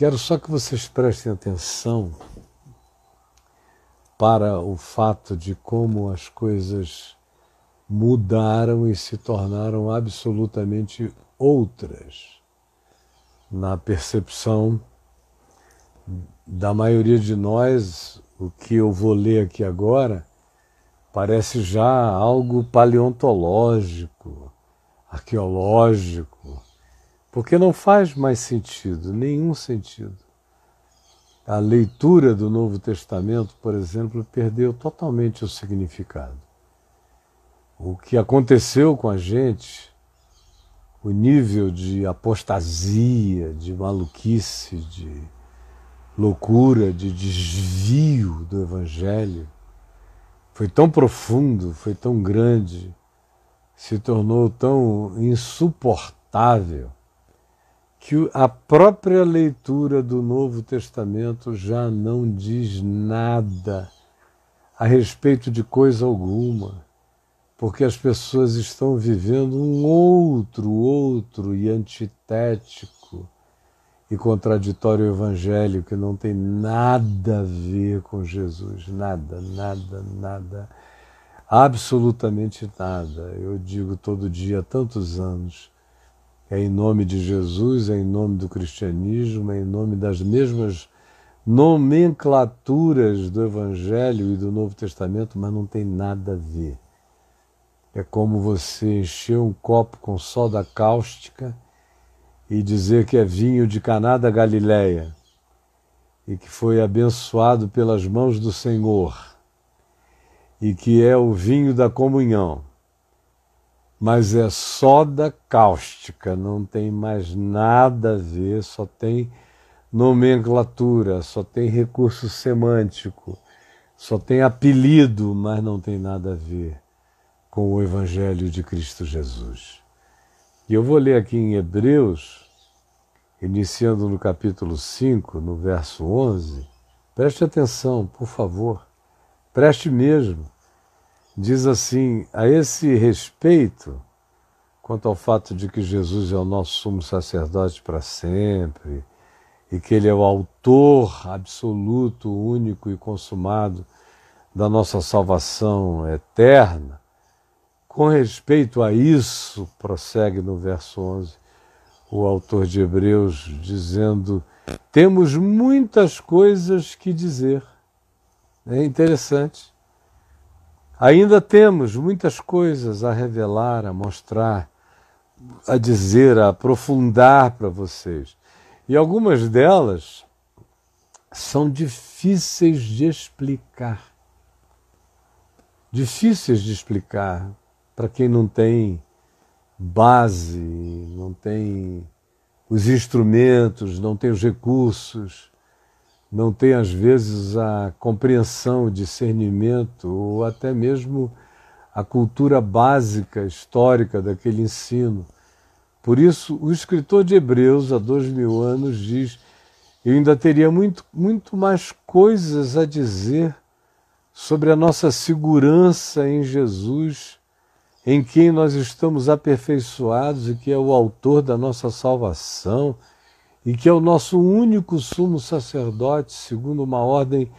Quero só que vocês prestem atenção para o fato de como as coisas mudaram e se tornaram absolutamente outras na percepção da maioria de nós. O que eu vou ler aqui agora parece já algo paleontológico, arqueológico, porque não faz mais sentido, nenhum sentido. A leitura do Novo Testamento, por exemplo, perdeu totalmente o significado. O que aconteceu com a gente, o nível de apostasia, de maluquice, de loucura, de desvio do Evangelho, foi tão profundo, foi tão grande, se tornou tão insuportável que a própria leitura do Novo Testamento já não diz nada a respeito de coisa alguma, porque as pessoas estão vivendo um outro, outro e antitético e contraditório evangelho que não tem nada a ver com Jesus, nada, nada, nada, absolutamente nada. Eu digo todo dia há tantos anos é em nome de Jesus, é em nome do cristianismo, é em nome das mesmas nomenclaturas do Evangelho e do Novo Testamento, mas não tem nada a ver. É como você encher um copo com soda cáustica e dizer que é vinho de Caná da Galileia e que foi abençoado pelas mãos do Senhor e que é o vinho da comunhão mas é soda cáustica, não tem mais nada a ver, só tem nomenclatura, só tem recurso semântico, só tem apelido, mas não tem nada a ver com o Evangelho de Cristo Jesus. E eu vou ler aqui em Hebreus, iniciando no capítulo 5, no verso 11. Preste atenção, por favor, preste mesmo diz assim: a esse respeito, quanto ao fato de que Jesus é o nosso sumo sacerdote para sempre, e que Ele é o autor absoluto, único e consumado da nossa salvação eterna, com respeito a isso, prossegue no verso 11 o autor de Hebreus, dizendo: temos muitas coisas que dizer. É interessante Ainda temos muitas coisas a revelar, a mostrar, a dizer, a aprofundar para vocês. E algumas delas são difíceis de explicar. Difíceis de explicar para quem não tem base, não tem os instrumentos, não tem os recursos não tem às vezes a compreensão, o discernimento ou até mesmo a cultura básica histórica daquele ensino. Por isso, o escritor de Hebreus, há dois mil anos, diz: Eu ainda teria muito, muito mais coisas a dizer sobre a nossa segurança em Jesus, em quem nós estamos aperfeiçoados e que é o autor da nossa salvação e que é o nosso único sumo sacerdote, segundo uma ordem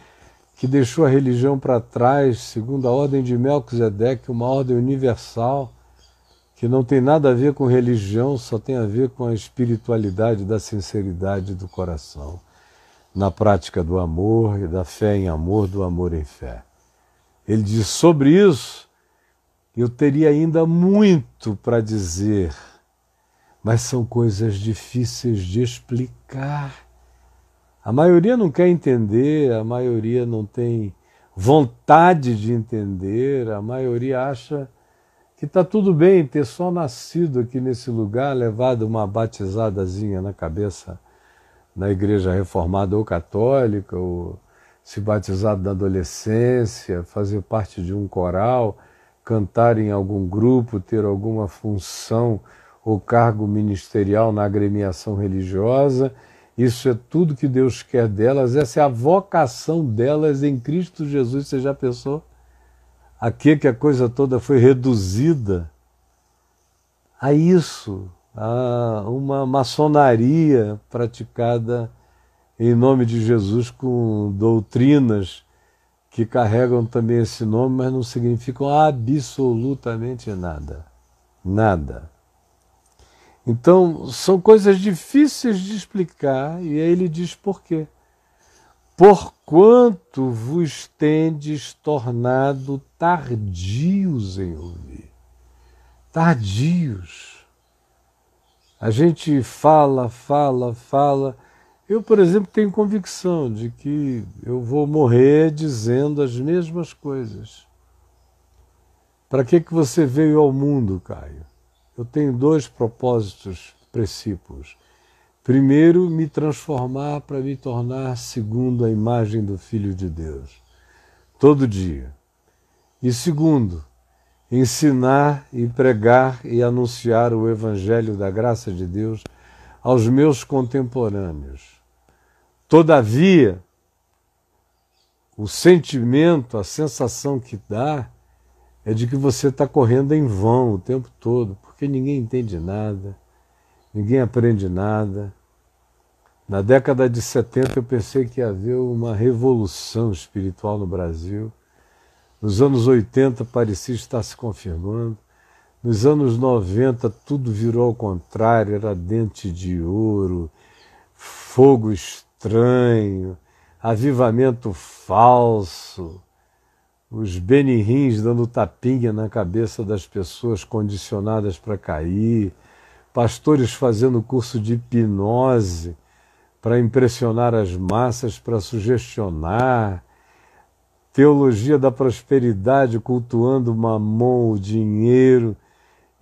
que deixou a religião para trás, segundo a ordem de Melquisedeque, uma ordem universal, que não tem nada a ver com religião, só tem a ver com a espiritualidade da sinceridade do coração, na prática do amor e da fé em amor, do amor em fé. Ele diz sobre isso, eu teria ainda muito para dizer mas são coisas difíceis de explicar. A maioria não quer entender, a maioria não tem vontade de entender, a maioria acha que está tudo bem ter só nascido aqui nesse lugar, levado uma batizadazinha na cabeça na igreja reformada ou católica, ou se batizado na adolescência, fazer parte de um coral, cantar em algum grupo, ter alguma função ou cargo ministerial na agremiação religiosa. Isso é tudo que Deus quer delas, essa é a vocação delas em Cristo Jesus. Você já pensou? Aqui é que a coisa toda foi reduzida a isso, a uma maçonaria praticada em nome de Jesus com doutrinas que carregam também esse nome, mas não significam absolutamente nada. Nada. Então, são coisas difíceis de explicar, e aí ele diz por quê. Porquanto vos tendes tornado tardios em ouvir. Tardios. A gente fala, fala, fala. Eu, por exemplo, tenho convicção de que eu vou morrer dizendo as mesmas coisas. Para que, que você veio ao mundo, Caio? eu tenho dois propósitos, princípios. Primeiro, me transformar para me tornar segundo a imagem do Filho de Deus, todo dia. E segundo, ensinar e pregar e anunciar o Evangelho da graça de Deus aos meus contemporâneos. Todavia, o sentimento, a sensação que dá é de que você está correndo em vão o tempo todo, porque ninguém entende nada, ninguém aprende nada. Na década de 70 eu pensei que ia haver uma revolução espiritual no Brasil. Nos anos 80 parecia estar se confirmando. Nos anos 90 tudo virou ao contrário, era dente de ouro, fogo estranho, avivamento falso os benirins dando tapinha na cabeça das pessoas condicionadas para cair, pastores fazendo curso de hipnose para impressionar as massas, para sugestionar, teologia da prosperidade cultuando mamon, o dinheiro,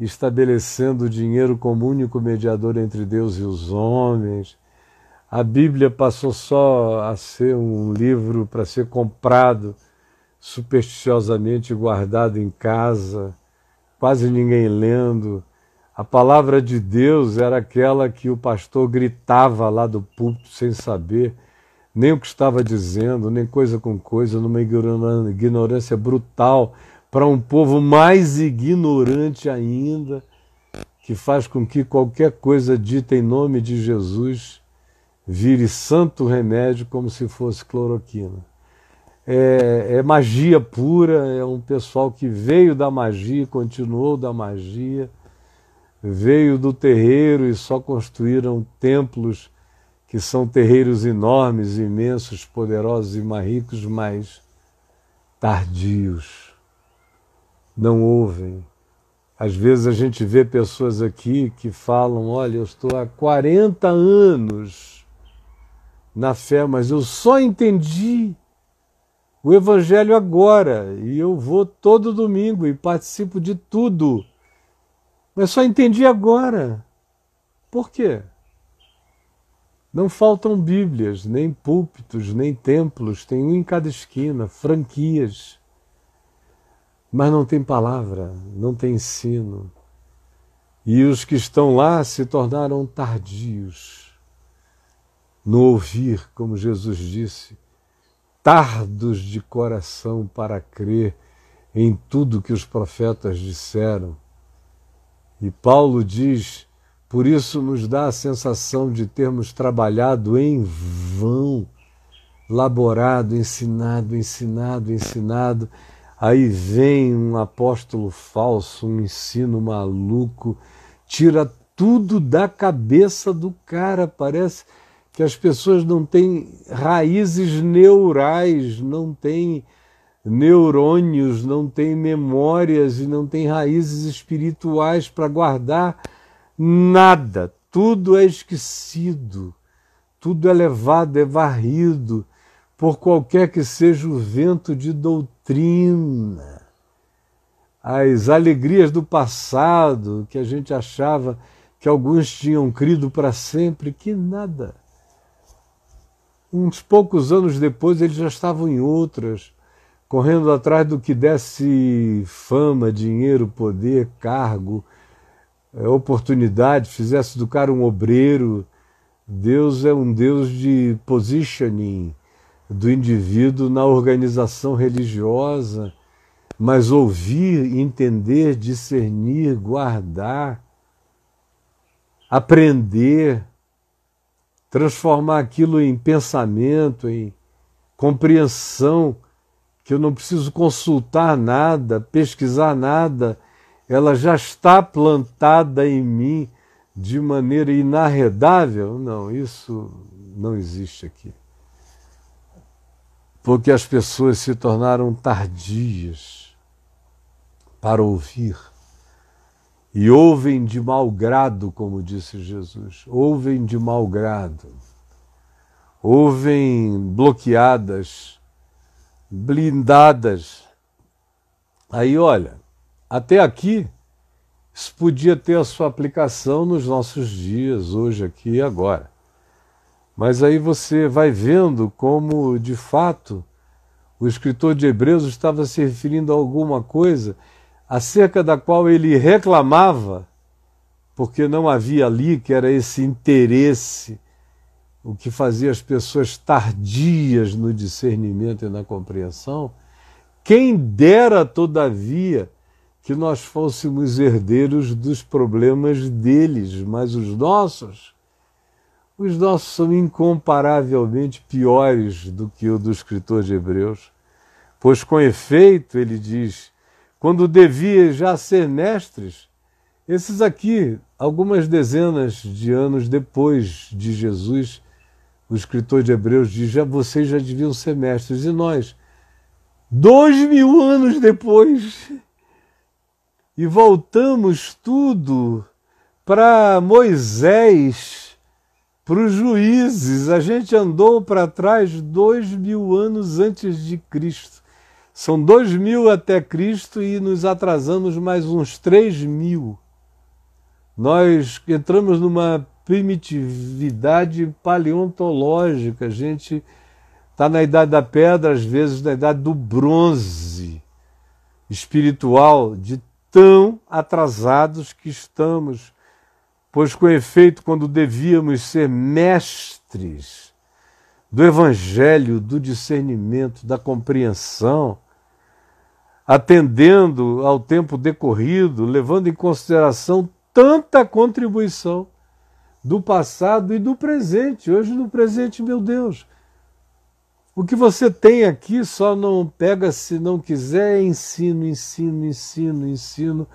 estabelecendo o dinheiro como único mediador entre Deus e os homens. A Bíblia passou só a ser um livro para ser comprado supersticiosamente guardado em casa, quase ninguém lendo. A palavra de Deus era aquela que o pastor gritava lá do púlpito sem saber nem o que estava dizendo, nem coisa com coisa, numa ignorância brutal para um povo mais ignorante ainda, que faz com que qualquer coisa dita em nome de Jesus vire santo remédio como se fosse cloroquina é, é magia pura, é um pessoal que veio da magia, continuou da magia, veio do terreiro e só construíram templos que são terreiros enormes, imensos, poderosos e mais ricos, mas tardios. Não ouvem. Às vezes a gente vê pessoas aqui que falam: olha, eu estou há 40 anos na fé, mas eu só entendi o Evangelho agora e eu vou todo domingo e participo de tudo. Mas só entendi agora. Por quê? Não faltam Bíblias, nem púlpitos, nem templos, tem um em cada esquina, franquias. Mas não tem palavra, não tem ensino. E os que estão lá se tornaram tardios no ouvir, como Jesus disse tardos de coração para crer em tudo que os profetas disseram. E Paulo diz: por isso nos dá a sensação de termos trabalhado em vão, laborado, ensinado, ensinado, ensinado. Aí vem um apóstolo falso, um ensino maluco, tira tudo da cabeça do cara, parece que as pessoas não têm raízes neurais, não têm neurônios, não têm memórias e não têm raízes espirituais para guardar nada. Tudo é esquecido, tudo é levado, é varrido por qualquer que seja o vento de doutrina. As alegrias do passado que a gente achava que alguns tinham crido para sempre, que nada uns poucos anos depois eles já estavam em outras, correndo atrás do que desse fama, dinheiro, poder, cargo, é, oportunidade, fizesse do cara um obreiro. Deus é um Deus de positioning do indivíduo na organização religiosa, mas ouvir, entender, discernir, guardar, aprender transformar aquilo em pensamento, em compreensão, que eu não preciso consultar nada, pesquisar nada, ela já está plantada em mim de maneira inarredável? Não, isso não existe aqui. Porque as pessoas se tornaram tardias para ouvir e ouvem de mau grado, como disse Jesus, ouvem de mau grado, ouvem bloqueadas, blindadas. Aí, olha, até aqui, isso podia ter a sua aplicação nos nossos dias, hoje, aqui e agora. Mas aí você vai vendo como, de fato, o escritor de Hebreus estava se referindo a alguma coisa acerca da qual ele reclamava, porque não havia ali que era esse interesse, o que fazia as pessoas tardias no discernimento e na compreensão. Quem dera, todavia, que nós fôssemos herdeiros dos problemas deles, mas os nossos, os nossos são incomparavelmente piores do que o do escritor de Hebreus, pois com efeito, ele diz, quando devia já ser mestres, esses aqui, algumas dezenas de anos depois de Jesus, o escritor de Hebreus diz: já vocês já deviam ser mestres. E nós, dois mil anos depois, e voltamos tudo para Moisés, para os juízes. A gente andou para trás dois mil anos antes de Cristo. São dois mil até Cristo e nos atrasamos mais uns três mil. Nós entramos numa primitividade paleontológica. A gente está na idade da pedra, às vezes na idade do bronze espiritual, de tão atrasados que estamos. Pois, com efeito, quando devíamos ser mestres do evangelho, do discernimento, da compreensão, atendendo ao tempo decorrido, levando em consideração tanta contribuição do passado e do presente. Hoje, no presente, meu Deus. O que você tem aqui só não pega se não quiser, ensino, ensino, ensino, ensino,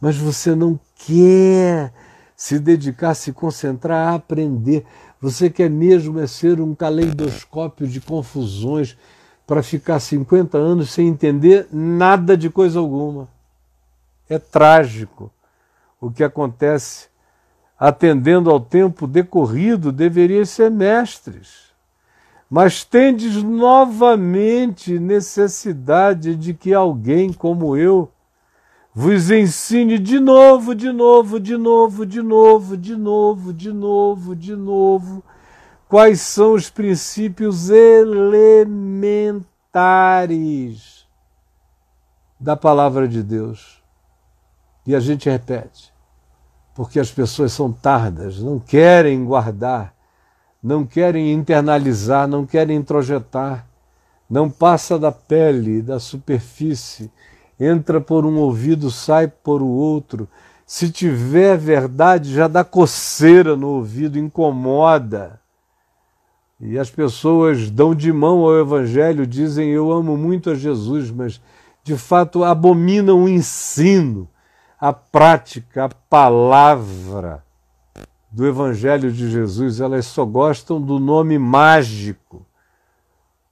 mas você não quer se dedicar, se concentrar aprender. Você quer mesmo é ser um caleidoscópio de confusões, para ficar 50 anos sem entender nada de coisa alguma. É trágico o que acontece. Atendendo ao tempo decorrido, deveria ser mestres. Mas tendes novamente necessidade de que alguém como eu vos ensine de novo, de novo, de novo, de novo, de novo, de novo, de novo, de novo Quais são os princípios elementares da palavra de Deus? E a gente repete, porque as pessoas são tardas, não querem guardar, não querem internalizar, não querem introjetar, não passa da pele, da superfície, entra por um ouvido, sai por o outro. Se tiver verdade, já dá coceira no ouvido, incomoda. E as pessoas dão de mão ao Evangelho, dizem eu amo muito a Jesus, mas de fato abominam o ensino, a prática, a palavra do Evangelho de Jesus. Elas só gostam do nome mágico,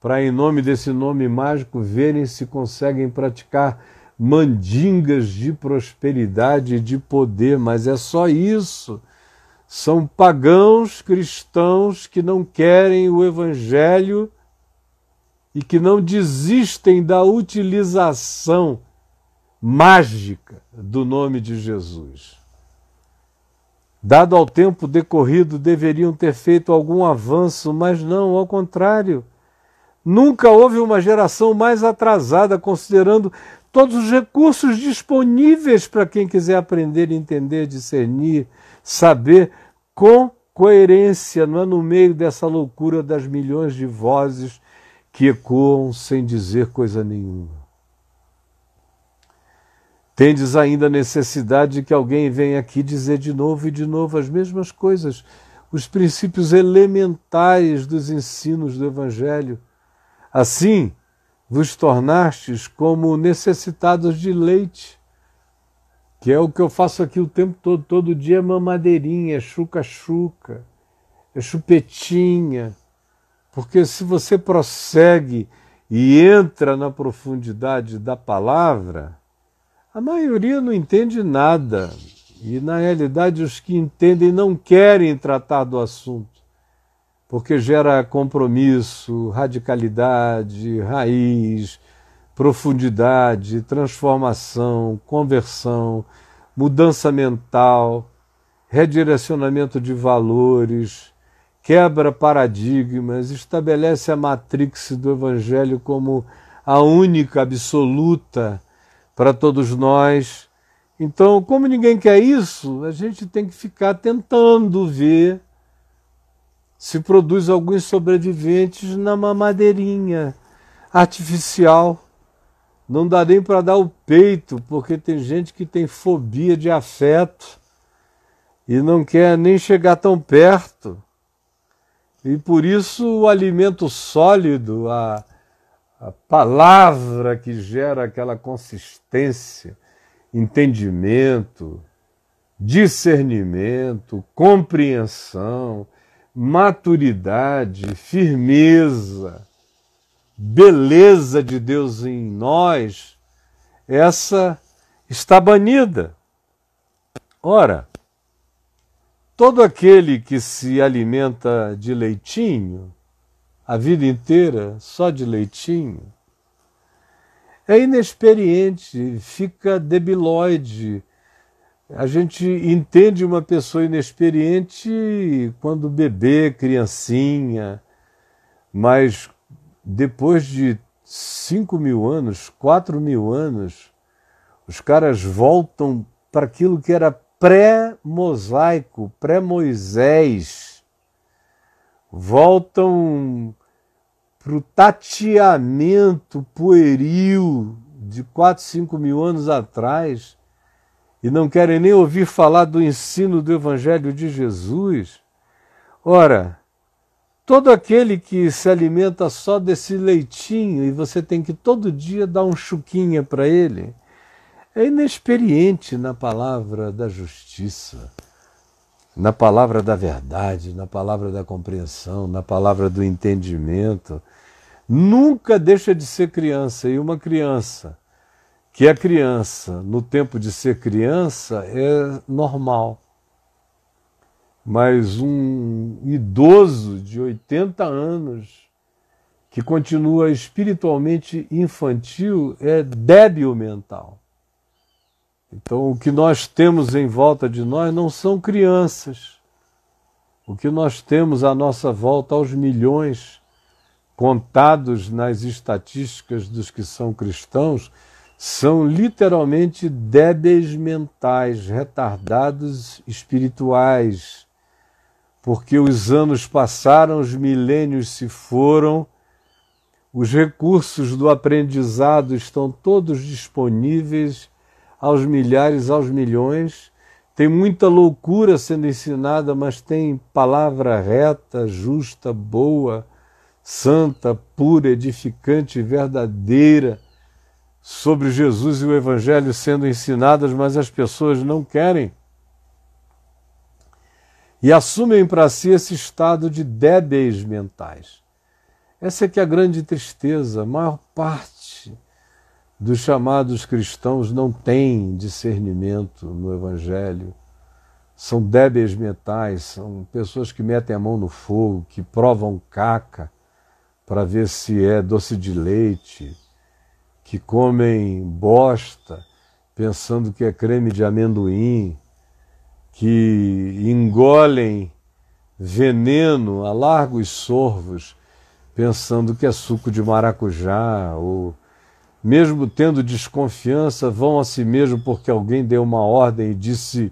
para em nome desse nome mágico verem se conseguem praticar mandingas de prosperidade e de poder, mas é só isso. São pagãos cristãos que não querem o Evangelho e que não desistem da utilização mágica do nome de Jesus. Dado ao tempo decorrido, deveriam ter feito algum avanço, mas não, ao contrário. Nunca houve uma geração mais atrasada, considerando todos os recursos disponíveis para quem quiser aprender, entender, discernir, saber com coerência, não é no meio dessa loucura das milhões de vozes que ecoam sem dizer coisa nenhuma. Tendes ainda a necessidade de que alguém venha aqui dizer de novo e de novo as mesmas coisas, os princípios elementares dos ensinos do Evangelho. Assim, vos tornastes como necessitados de leite que é o que eu faço aqui o tempo todo, todo dia é mamadeirinha, é chuca-chuca, é chupetinha, porque se você prossegue e entra na profundidade da palavra, a maioria não entende nada. E, na realidade, os que entendem não querem tratar do assunto, porque gera compromisso, radicalidade, raiz, profundidade, transformação, conversão, mudança mental, redirecionamento de valores, quebra paradigmas, estabelece a matrix do Evangelho como a única absoluta para todos nós. Então, como ninguém quer isso, a gente tem que ficar tentando ver se produz alguns sobreviventes na mamadeirinha artificial não dá nem para dar o peito, porque tem gente que tem fobia de afeto e não quer nem chegar tão perto. E por isso o alimento sólido, a, a palavra que gera aquela consistência, entendimento, discernimento, compreensão, maturidade, firmeza beleza de Deus em nós, essa está banida. Ora, todo aquele que se alimenta de leitinho, a vida inteira só de leitinho, é inexperiente, fica debilóide. A gente entende uma pessoa inexperiente quando bebê, criancinha, mas depois de 5 mil anos, 4 mil anos, os caras voltam para aquilo que era pré-mosaico, pré-Moisés. Voltam para o tateamento pueril de 4, 5 mil anos atrás e não querem nem ouvir falar do ensino do Evangelho de Jesus. Ora, Todo aquele que se alimenta só desse leitinho e você tem que todo dia dar um chuquinha para ele, é inexperiente na palavra da justiça, na palavra da verdade, na palavra da compreensão, na palavra do entendimento. Nunca deixa de ser criança, e uma criança que é criança no tempo de ser criança é normal mas um idoso de 80 anos que continua espiritualmente infantil é débil mental. Então, o que nós temos em volta de nós não são crianças. O que nós temos à nossa volta aos milhões contados nas estatísticas dos que são cristãos são literalmente débeis mentais, retardados espirituais porque os anos passaram, os milênios se foram, os recursos do aprendizado estão todos disponíveis aos milhares, aos milhões. Tem muita loucura sendo ensinada, mas tem palavra reta, justa, boa, santa, pura, edificante, verdadeira sobre Jesus e o Evangelho sendo ensinadas, mas as pessoas não querem e assumem para si esse estado de débeis mentais. Essa é que é a grande tristeza. A maior parte dos chamados cristãos não tem discernimento no Evangelho. São débeis mentais, são pessoas que metem a mão no fogo, que provam caca para ver se é doce de leite, que comem bosta pensando que é creme de amendoim que engolem veneno a largos sorvos, pensando que é suco de maracujá, ou mesmo tendo desconfiança, vão a si mesmo porque alguém deu uma ordem e disse: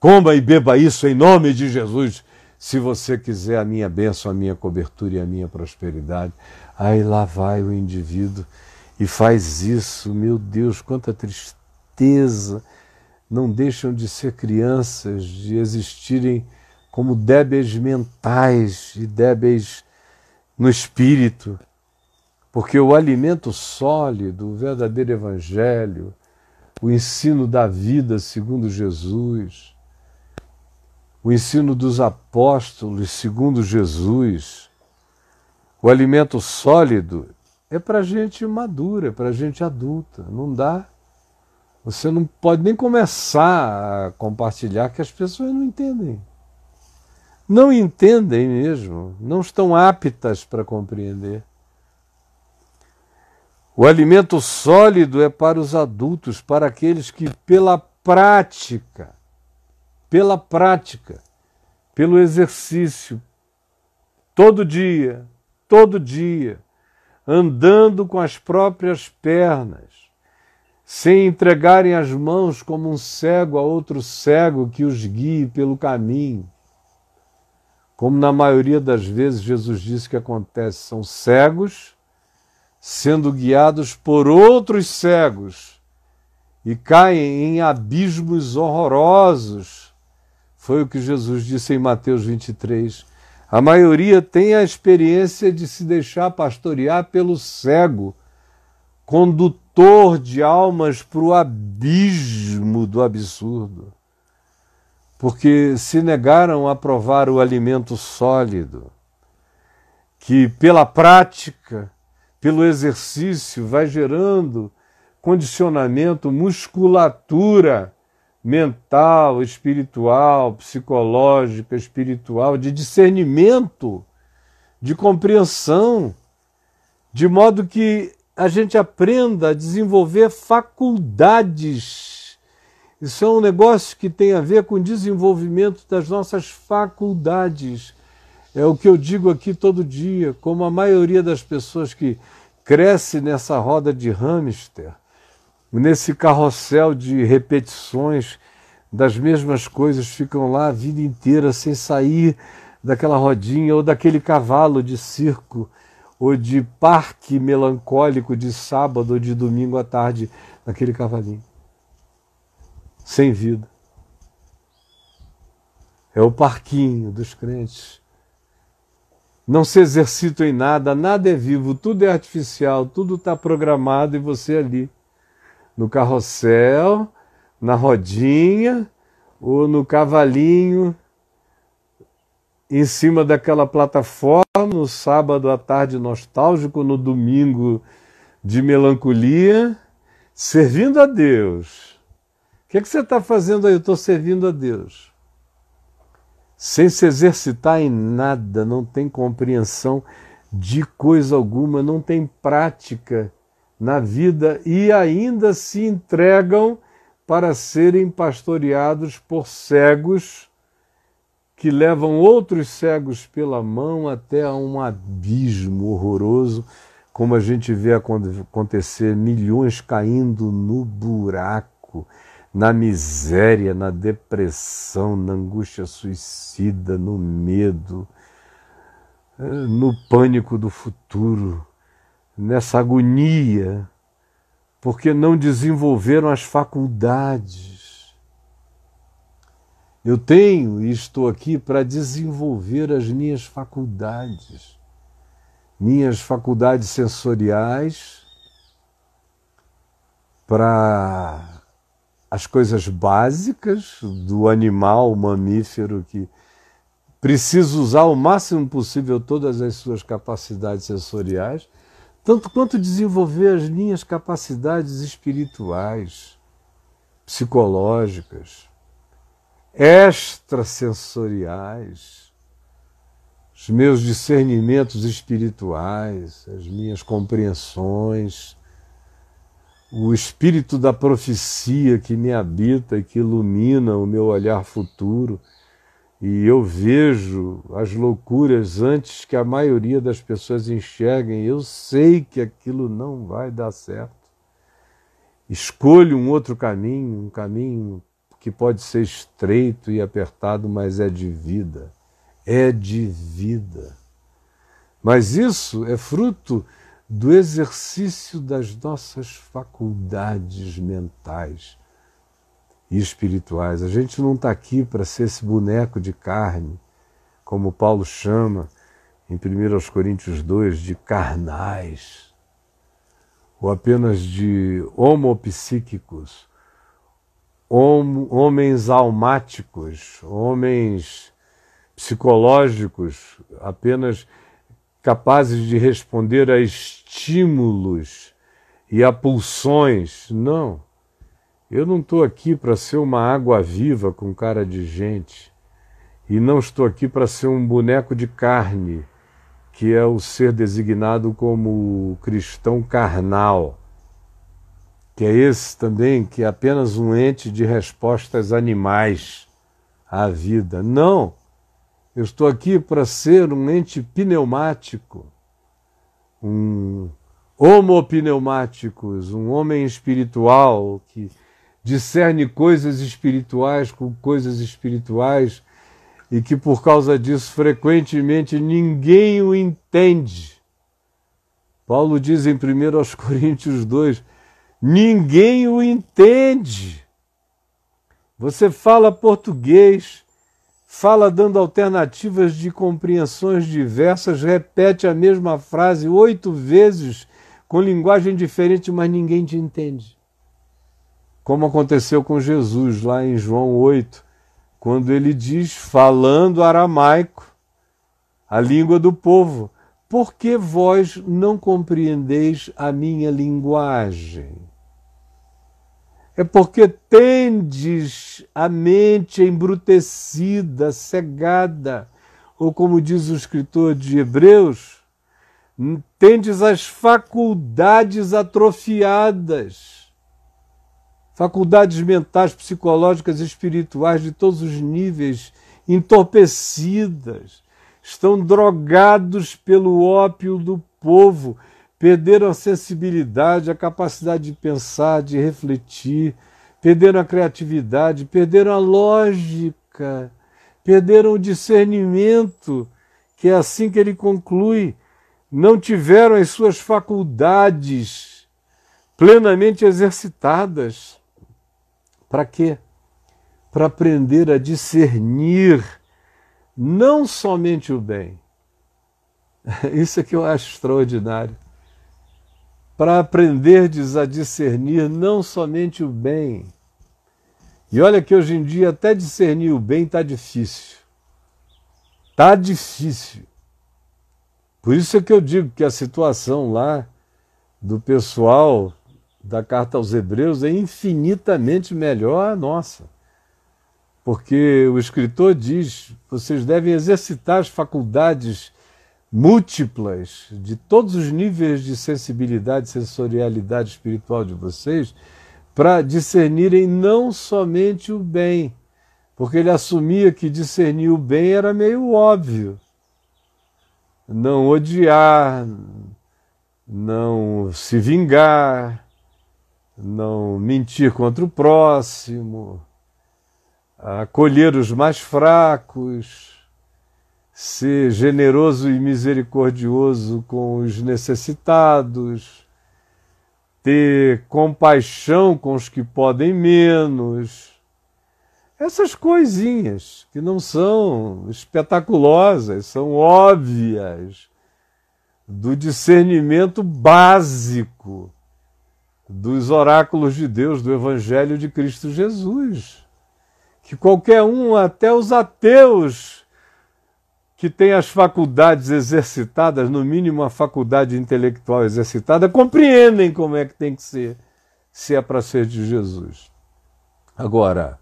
coma e beba isso em nome de Jesus. Se você quiser a minha bênção, a minha cobertura e a minha prosperidade, aí lá vai o indivíduo e faz isso. Meu Deus, quanta tristeza! não deixam de ser crianças, de existirem como débeis mentais e débeis no espírito, porque o alimento sólido, o verdadeiro evangelho, o ensino da vida segundo Jesus, o ensino dos apóstolos segundo Jesus, o alimento sólido é para gente madura, é para gente adulta, não dá você não pode nem começar a compartilhar que as pessoas não entendem. Não entendem mesmo, não estão aptas para compreender. O alimento sólido é para os adultos, para aqueles que, pela prática, pela prática, pelo exercício, todo dia, todo dia, andando com as próprias pernas, sem entregarem as mãos como um cego a outro cego que os guie pelo caminho. Como na maioria das vezes Jesus disse que acontece, são cegos sendo guiados por outros cegos e caem em abismos horrorosos. Foi o que Jesus disse em Mateus 23. A maioria tem a experiência de se deixar pastorear pelo cego, condutor pastor de almas para o abismo do absurdo, porque se negaram a provar o alimento sólido, que pela prática, pelo exercício, vai gerando condicionamento, musculatura mental, espiritual, psicológica, espiritual, de discernimento, de compreensão, de modo que a gente aprenda a desenvolver faculdades. Isso é um negócio que tem a ver com o desenvolvimento das nossas faculdades. É o que eu digo aqui todo dia, como a maioria das pessoas que cresce nessa roda de hamster, nesse carrossel de repetições das mesmas coisas, ficam lá a vida inteira sem sair daquela rodinha ou daquele cavalo de circo ou de parque melancólico de sábado ou de domingo à tarde naquele cavalinho. Sem vida. É o parquinho dos crentes. Não se exercitam em nada, nada é vivo, tudo é artificial, tudo está programado e você ali, no carrossel, na rodinha ou no cavalinho em cima daquela plataforma, no sábado à tarde nostálgico, no domingo de melancolia, servindo a Deus. O que, é que você está fazendo aí? Eu estou servindo a Deus. Sem se exercitar em nada, não tem compreensão de coisa alguma, não tem prática na vida e ainda se entregam para serem pastoreados por cegos que levam outros cegos pela mão até a um abismo horroroso, como a gente vê acontecer milhões caindo no buraco, na miséria, na depressão, na angústia suicida, no medo, eh, no pânico do futuro, nessa agonia, porque não desenvolveram as faculdades eu tenho e estou aqui para desenvolver as minhas faculdades, minhas faculdades sensoriais, para as coisas básicas do animal mamífero que precisa usar o máximo possível todas as suas capacidades sensoriais, tanto quanto desenvolver as minhas capacidades espirituais, psicológicas extrasensoriais, os meus discernimentos espirituais, as minhas compreensões, o espírito da profecia que me habita e que ilumina o meu olhar futuro, e eu vejo as loucuras antes que a maioria das pessoas enxerguem, eu sei que aquilo não vai dar certo. Escolho um outro caminho, um caminho que pode ser estreito e apertado, mas é de vida. É de vida. Mas isso é fruto do exercício das nossas faculdades mentais e espirituais. A gente não está aqui para ser esse boneco de carne, como Paulo chama em 1 Coríntios 2, de carnais, ou apenas de homopsíquicos hom homens almáticos, homens psicológicos, apenas capazes de responder a estímulos e a pulsões. Não. Eu não estou aqui para ser uma água viva com cara de gente. E não estou aqui para ser um boneco de carne, que é o ser designado como cristão carnal que é esse também que é apenas um ente de respostas animais à vida. Não! Eu estou aqui para ser um ente pneumático, um homo pneumático um homem espiritual que discerne coisas espirituais com coisas espirituais e que por causa disso frequentemente ninguém o entende. Paulo diz em 1 Coríntios 2: Ninguém o entende. Você fala português, fala dando alternativas de compreensões diversas, repete a mesma frase oito vezes com linguagem diferente, mas ninguém te entende. Como aconteceu com Jesus lá em João 8, quando ele diz, falando aramaico, a língua do povo, por que vós não compreendeis a minha linguagem? é porque tendes a mente embrutecida, cegada, ou como diz o escritor de Hebreus, tendes as faculdades atrofiadas, faculdades mentais, psicológicas, espirituais de todos os níveis, entorpecidas, estão drogados pelo ópio do povo perderam a sensibilidade, a capacidade de pensar, de refletir, perderam a criatividade, perderam a lógica, perderam o discernimento, que é assim que ele conclui. Não tiveram as suas faculdades plenamente exercitadas. Para quê? Para aprender a discernir não somente o bem. Isso é que eu acho extraordinário para aprenderdes a discernir não somente o bem. E olha que hoje em dia até discernir o bem está difícil. Está difícil. Por isso é que eu digo que a situação lá do pessoal da carta aos Hebreus é infinitamente melhor a nossa. Porque o escritor diz: vocês devem exercitar as faculdades múltiplas de todos os níveis de sensibilidade, sensorialidade espiritual de vocês, para discernirem não somente o bem, porque ele assumia que discernir o bem era meio óbvio. Não odiar, não se vingar, não mentir contra o próximo, acolher os mais fracos, ser generoso e misericordioso com os necessitados, ter compaixão com os que podem menos. Essas coisinhas que não são espetaculosas, são óbvias, do discernimento básico dos oráculos de Deus, do Evangelho de Cristo Jesus. Que qualquer um, até os ateus, que tem as faculdades exercitadas, no mínimo a faculdade intelectual exercitada, compreendem como é que tem que ser, se é para ser de Jesus. Agora,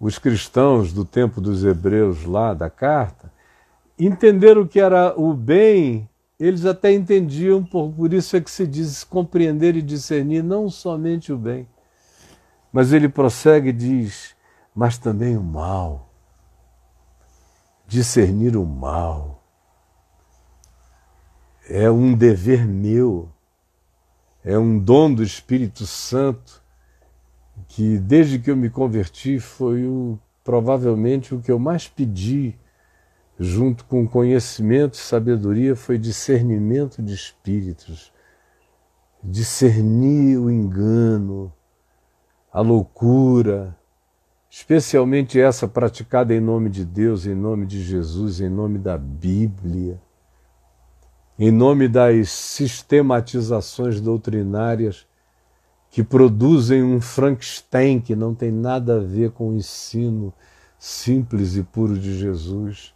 os cristãos do tempo dos hebreus lá da carta entenderam que era o bem, eles até entendiam, por, por isso é que se diz compreender e discernir não somente o bem, mas ele prossegue e diz, mas também o mal discernir o mal. É um dever meu, é um dom do Espírito Santo que, desde que eu me converti, foi o, provavelmente o que eu mais pedi, junto com conhecimento e sabedoria, foi discernimento de espíritos, discernir o engano, a loucura, especialmente essa praticada em nome de Deus, em nome de Jesus, em nome da Bíblia, em nome das sistematizações doutrinárias que produzem um Frankenstein que não tem nada a ver com o ensino simples e puro de Jesus,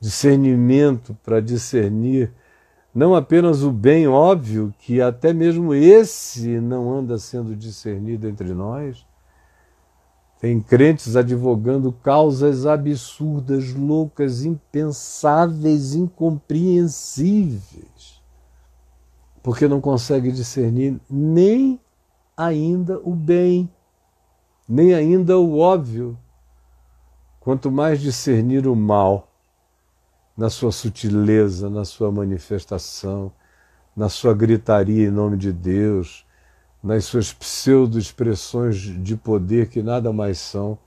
discernimento para discernir não apenas o bem óbvio, que até mesmo esse não anda sendo discernido entre nós, tem crentes advogando causas absurdas, loucas, impensáveis, incompreensíveis, porque não consegue discernir nem ainda o bem, nem ainda o óbvio. Quanto mais discernir o mal na sua sutileza, na sua manifestação, na sua gritaria em nome de Deus, nas suas pseudo-expressões de poder que nada mais são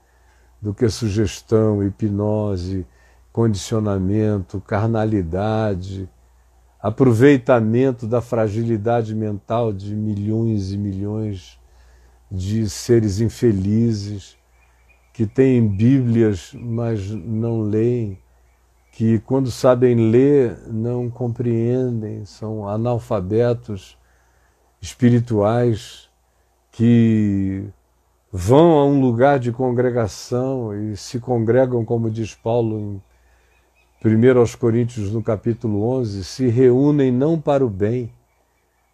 do que sugestão, hipnose, condicionamento, carnalidade, aproveitamento da fragilidade mental de milhões e milhões de seres infelizes que têm Bíblias, mas não leem, que quando sabem ler não compreendem, são analfabetos espirituais que vão a um lugar de congregação e se congregam, como diz Paulo em 1 aos Coríntios, no capítulo 11, se reúnem não para o bem,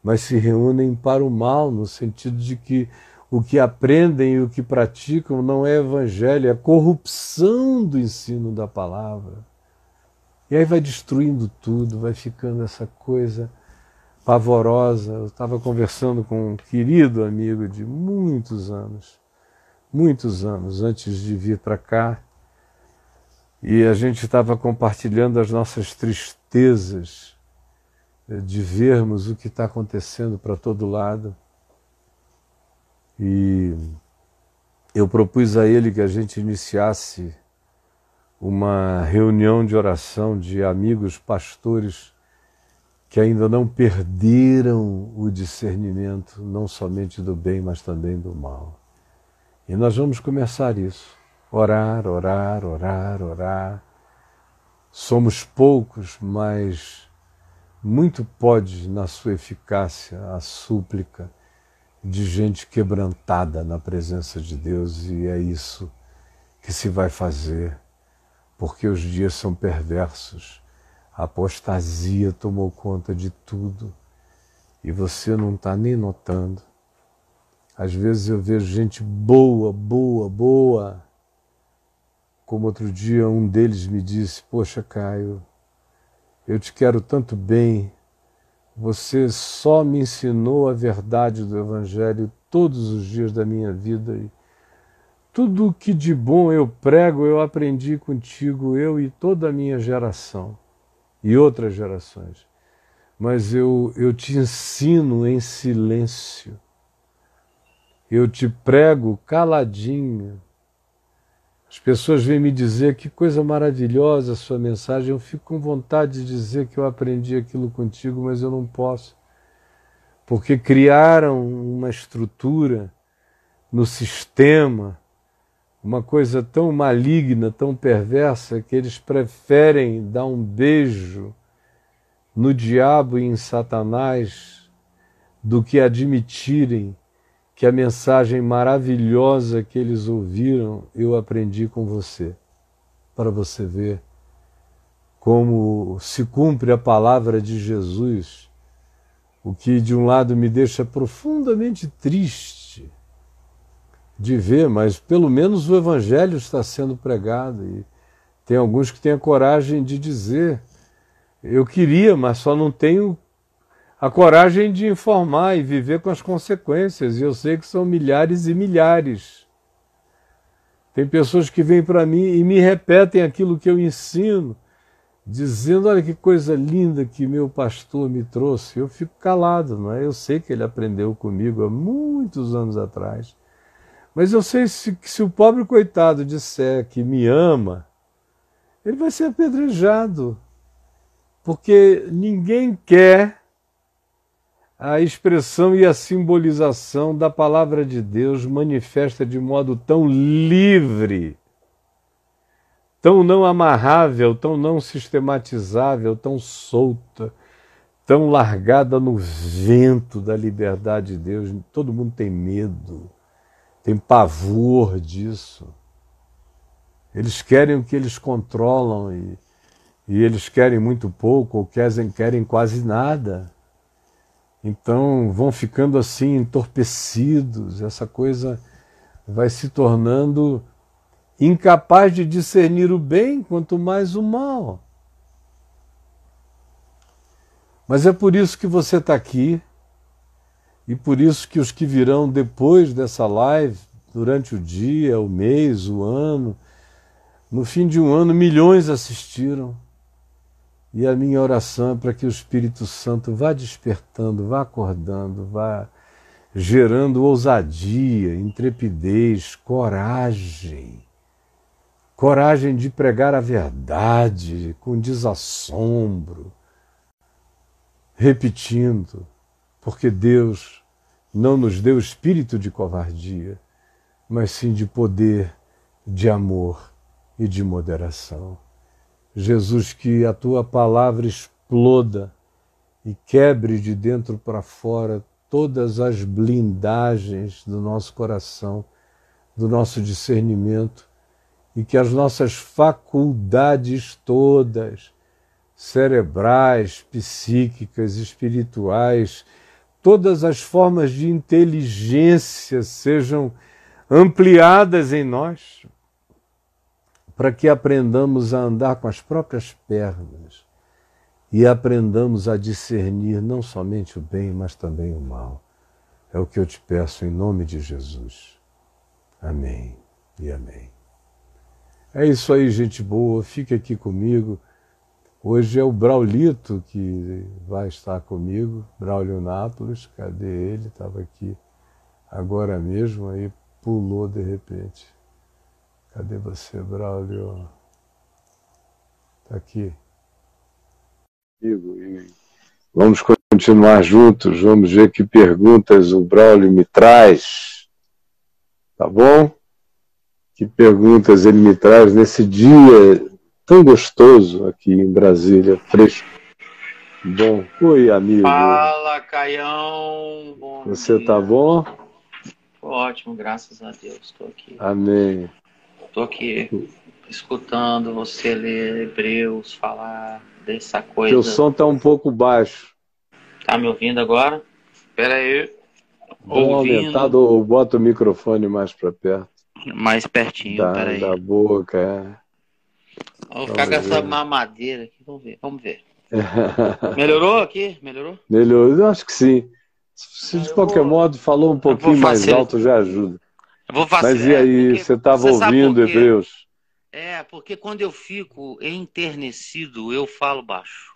mas se reúnem para o mal, no sentido de que o que aprendem e o que praticam não é evangelho, é corrupção do ensino da palavra. E aí vai destruindo tudo, vai ficando essa coisa pavorosa. Eu estava conversando com um querido amigo de muitos anos, muitos anos antes de vir para cá, e a gente estava compartilhando as nossas tristezas eh, de vermos o que está acontecendo para todo lado. E eu propus a ele que a gente iniciasse uma reunião de oração de amigos pastores que ainda não perderam o discernimento, não somente do bem, mas também do mal. E nós vamos começar isso. Orar, orar, orar, orar. Somos poucos, mas muito pode na sua eficácia a súplica de gente quebrantada na presença de Deus, e é isso que se vai fazer, porque os dias são perversos a apostasia tomou conta de tudo e você não está nem notando. Às vezes eu vejo gente boa, boa, boa. Como outro dia um deles me disse: Poxa, Caio, eu te quero tanto bem. Você só me ensinou a verdade do Evangelho todos os dias da minha vida. E tudo o que de bom eu prego, eu aprendi contigo, eu e toda a minha geração e outras gerações. Mas eu, eu te ensino em silêncio. Eu te prego caladinho. As pessoas vêm me dizer que coisa maravilhosa a sua mensagem. Eu fico com vontade de dizer que eu aprendi aquilo contigo, mas eu não posso. Porque criaram uma estrutura no sistema uma coisa tão maligna, tão perversa, que eles preferem dar um beijo no diabo e em Satanás do que admitirem que a mensagem maravilhosa que eles ouviram eu aprendi com você, para você ver como se cumpre a palavra de Jesus, o que de um lado me deixa profundamente triste de ver, mas pelo menos o Evangelho está sendo pregado. E tem alguns que têm a coragem de dizer: eu queria, mas só não tenho a coragem de informar e viver com as consequências. E eu sei que são milhares e milhares. Tem pessoas que vêm para mim e me repetem aquilo que eu ensino, dizendo: Olha que coisa linda que meu pastor me trouxe. Eu fico calado, não é? Eu sei que ele aprendeu comigo há muitos anos atrás mas eu sei se, se o pobre coitado disser que me ama, ele vai ser apedrejado. Porque ninguém quer a expressão e a simbolização da palavra de Deus manifesta de modo tão livre, tão não amarrável, tão não sistematizável, tão solta, tão largada no vento da liberdade de Deus. Todo mundo tem medo tem pavor disso. Eles querem o que eles controlam e, e eles querem muito pouco ou querem, querem quase nada. Então vão ficando assim entorpecidos, essa coisa vai se tornando incapaz de discernir o bem, quanto mais o mal. Mas é por isso que você está aqui, e por isso que os que virão depois dessa live, durante o dia, o mês, o ano, no fim de um ano, milhões assistiram. E a minha oração é para que o Espírito Santo vá despertando, vá acordando, vá gerando ousadia, intrepidez, coragem. Coragem de pregar a verdade com desassombro, repetindo porque Deus não nos deu espírito de covardia, mas sim de poder, de amor e de moderação. Jesus, que a tua palavra exploda e quebre de dentro para fora todas as blindagens do nosso coração, do nosso discernimento, e que as nossas faculdades todas, cerebrais, psíquicas, espirituais, todas as formas de inteligência sejam ampliadas em nós, para que aprendamos a andar com as próprias pernas e aprendamos a discernir não somente o bem, mas também o mal. É o que eu te peço em nome de Jesus. Amém e amém. É isso aí, gente boa. Fique aqui comigo. Hoje é o Braulito que vai estar comigo, Braulio Nápoles, cadê ele? Estava aqui agora mesmo, aí pulou de repente. Cadê você, Braulio? Está aqui. Vamos continuar juntos, vamos ver que perguntas o Braulio me traz. Tá bom? Que perguntas ele me traz nesse dia tão gostoso aqui em Brasília, fresco. Bom, oi amigo. Fala, Caião. Bom Você tá dia. tá bom? Ótimo, graças a Deus, estou aqui. Amém. Estou aqui escutando você ler Hebreus, falar dessa coisa. Seu som está um pouco baixo. Tá me ouvindo agora? Espera aí. Bom, aumentado ou bota o microfone mais para perto. Mais pertinho, da, peraí. Da boca, é. Vou ficar com essa mamadeira aqui. Vamos ver. Vamos ver. Melhorou aqui? Melhorou? Melhorou, eu acho que sim. Se de qualquer vou... modo falou um pouquinho mais alto, já ajuda. Eu vou facilitar. Mas e é, aí, você estava ouvindo, Hebreus? É, porque quando eu fico enternecido, eu falo baixo.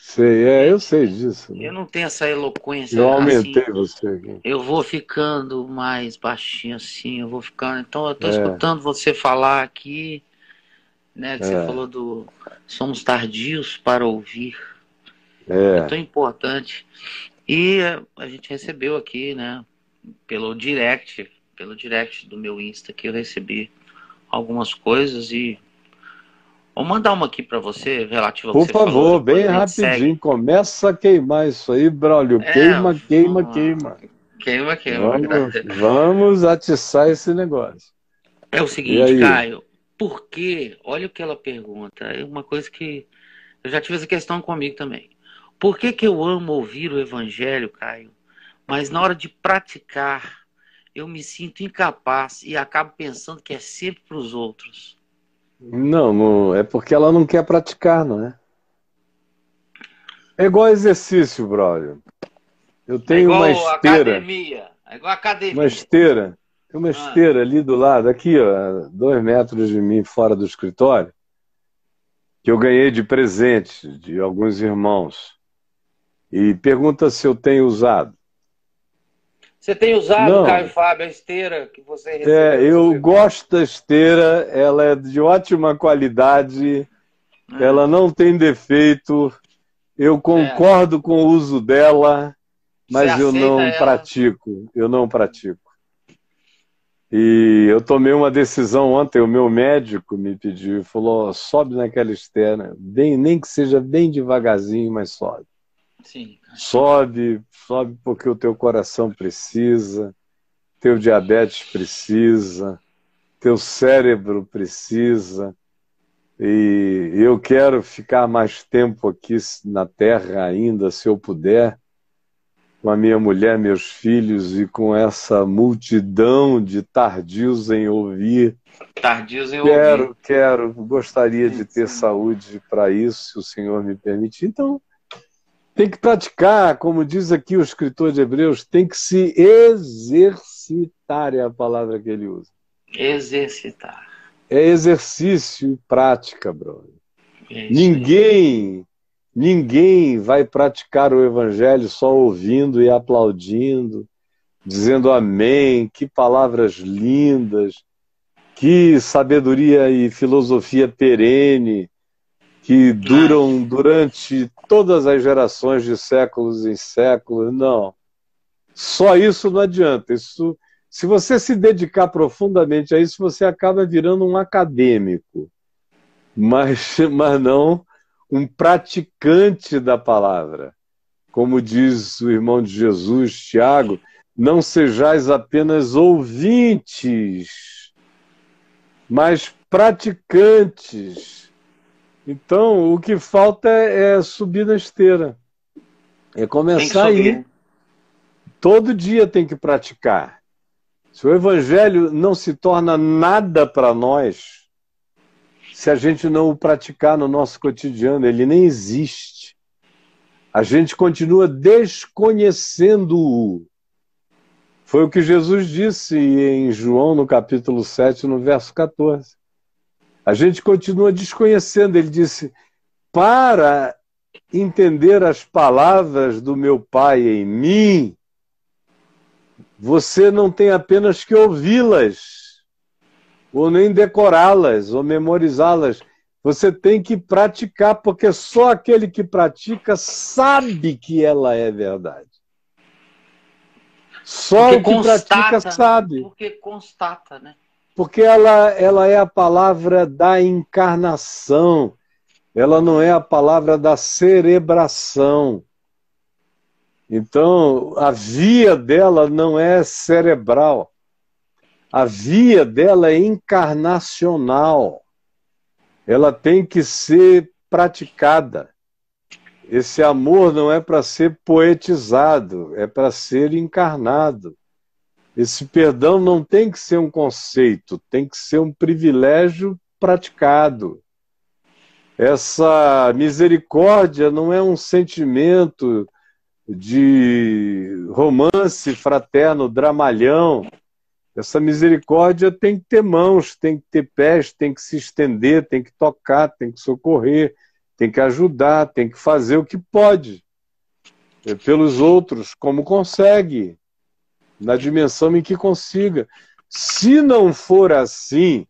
Sei, é, eu sei disso. Né? Eu não tenho essa eloquência. Eu aumentei assim, você. Eu vou ficando mais baixinho assim, eu vou ficando. Então, eu estou é. escutando você falar aqui né? Que é. você falou do somos tardios para ouvir. É. é tão importante. E a gente recebeu aqui, né? Pelo direct, pelo direct do meu Insta que eu recebi algumas coisas e Vou mandar uma aqui para você, relativa Por que você favor, falou, bem rapidinho. Segue. Começa a queimar isso aí, Braulio. É, queima, queima, queima. Queima, queima. Vamos, vamos atiçar esse negócio. É o seguinte, Caio. Porque, olha o que ela pergunta, é uma coisa que eu já tive essa questão comigo também. Por que, que eu amo ouvir o evangelho, Caio, mas na hora de praticar eu me sinto incapaz e acabo pensando que é sempre para os outros? Não, não, é porque ela não quer praticar, não é? É igual exercício, brother. Eu é tenho é uma esteira. Academia. É igual academia. Uma esteira. Tem uma esteira ali do lado, aqui, ó, dois metros de mim, fora do escritório, que eu ganhei de presente de alguns irmãos. E pergunta se eu tenho usado. Você tem usado, Não. Caio Fábio, a esteira que você é, recebeu? É, eu recebeu. gosto da esteira, ela é de ótima qualidade, é. ela não tem defeito, eu é. concordo é. com o uso dela, mas eu não ela. pratico, eu não pratico. E eu tomei uma decisão ontem, o meu médico me pediu, falou, sobe naquela externa, bem, nem que seja bem devagarzinho, mas sobe. Sim. Sobe, sobe porque o teu coração precisa, teu diabetes precisa, teu cérebro precisa. E eu quero ficar mais tempo aqui na Terra ainda, se eu puder com a minha mulher, meus filhos e com essa multidão de tardios em ouvir. Tardios em quero, ouvir. Quero, quero, gostaria de ter Sim. saúde para isso, se o Senhor me permitir. Então, tem que praticar, como diz aqui o escritor de Hebreus, tem que se exercitar é a palavra que ele usa. Exercitar. É exercício e prática, brother. É Ninguém Ninguém vai praticar o Evangelho só ouvindo e aplaudindo, dizendo amém, que palavras lindas, que sabedoria e filosofia perene, que duram durante todas as gerações, de séculos em séculos. Não. Só isso não adianta. Isso, se você se dedicar profundamente a isso, você acaba virando um acadêmico. Mas, mas não um praticante da palavra. Como diz o irmão de Jesus, Tiago, não sejais apenas ouvintes, mas praticantes. Então, o que falta é, é subir na esteira. É começar aí. Todo dia tem que praticar. Se o evangelho não se torna nada para nós, se a gente não o praticar no nosso cotidiano, ele nem existe. A gente continua desconhecendo-o. Foi o que Jesus disse em João, no capítulo 7, no verso 14. A gente continua desconhecendo. Ele disse: Para entender as palavras do meu Pai em mim, você não tem apenas que ouvi-las ou nem decorá-las, ou memorizá-las. Você tem que praticar, porque só aquele que pratica sabe que ela é verdade. Só porque o que constata, pratica né? sabe. Porque constata, né? Porque ela, ela é a palavra da encarnação, ela não é a palavra da cerebração. Então, a via dela não é cerebral a via dela é encarnacional. Ela tem que ser praticada. Esse amor não é para ser poetizado, é para ser encarnado. Esse perdão não tem que ser um conceito, tem que ser um privilégio praticado. Essa misericórdia não é um sentimento de romance fraterno, dramalhão essa misericórdia tem que ter mãos, tem que ter pés, tem que se estender, tem que tocar, tem que socorrer, tem que ajudar, tem que fazer o que pode é, pelos outros, como consegue, na dimensão em que consiga. Se não for assim,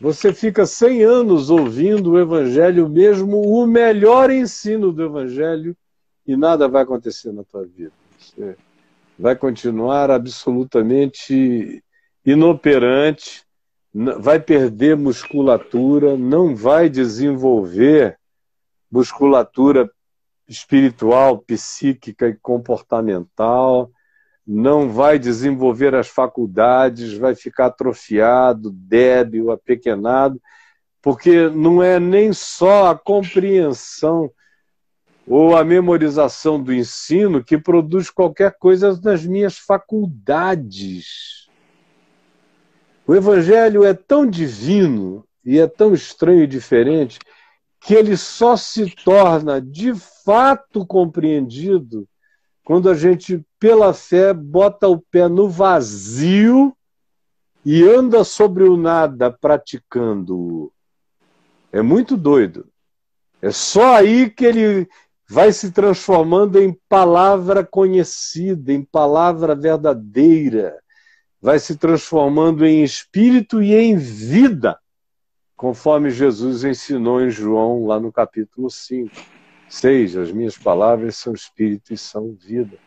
você fica 100 anos ouvindo o Evangelho, mesmo o melhor ensino do Evangelho, e nada vai acontecer na tua vida. Você vai continuar absolutamente inoperante, vai perder musculatura, não vai desenvolver musculatura espiritual, psíquica e comportamental, não vai desenvolver as faculdades, vai ficar atrofiado, débil, apequenado, porque não é nem só a compreensão ou a memorização do ensino que produz qualquer coisa nas minhas faculdades. O Evangelho é tão divino e é tão estranho e diferente que ele só se torna de fato compreendido quando a gente, pela fé, bota o pé no vazio e anda sobre o nada praticando É muito doido. É só aí que ele, vai se transformando em palavra conhecida, em palavra verdadeira, vai se transformando em espírito e em vida, conforme Jesus ensinou em João, lá no capítulo 5. 6. As minhas palavras são espírito e são vida.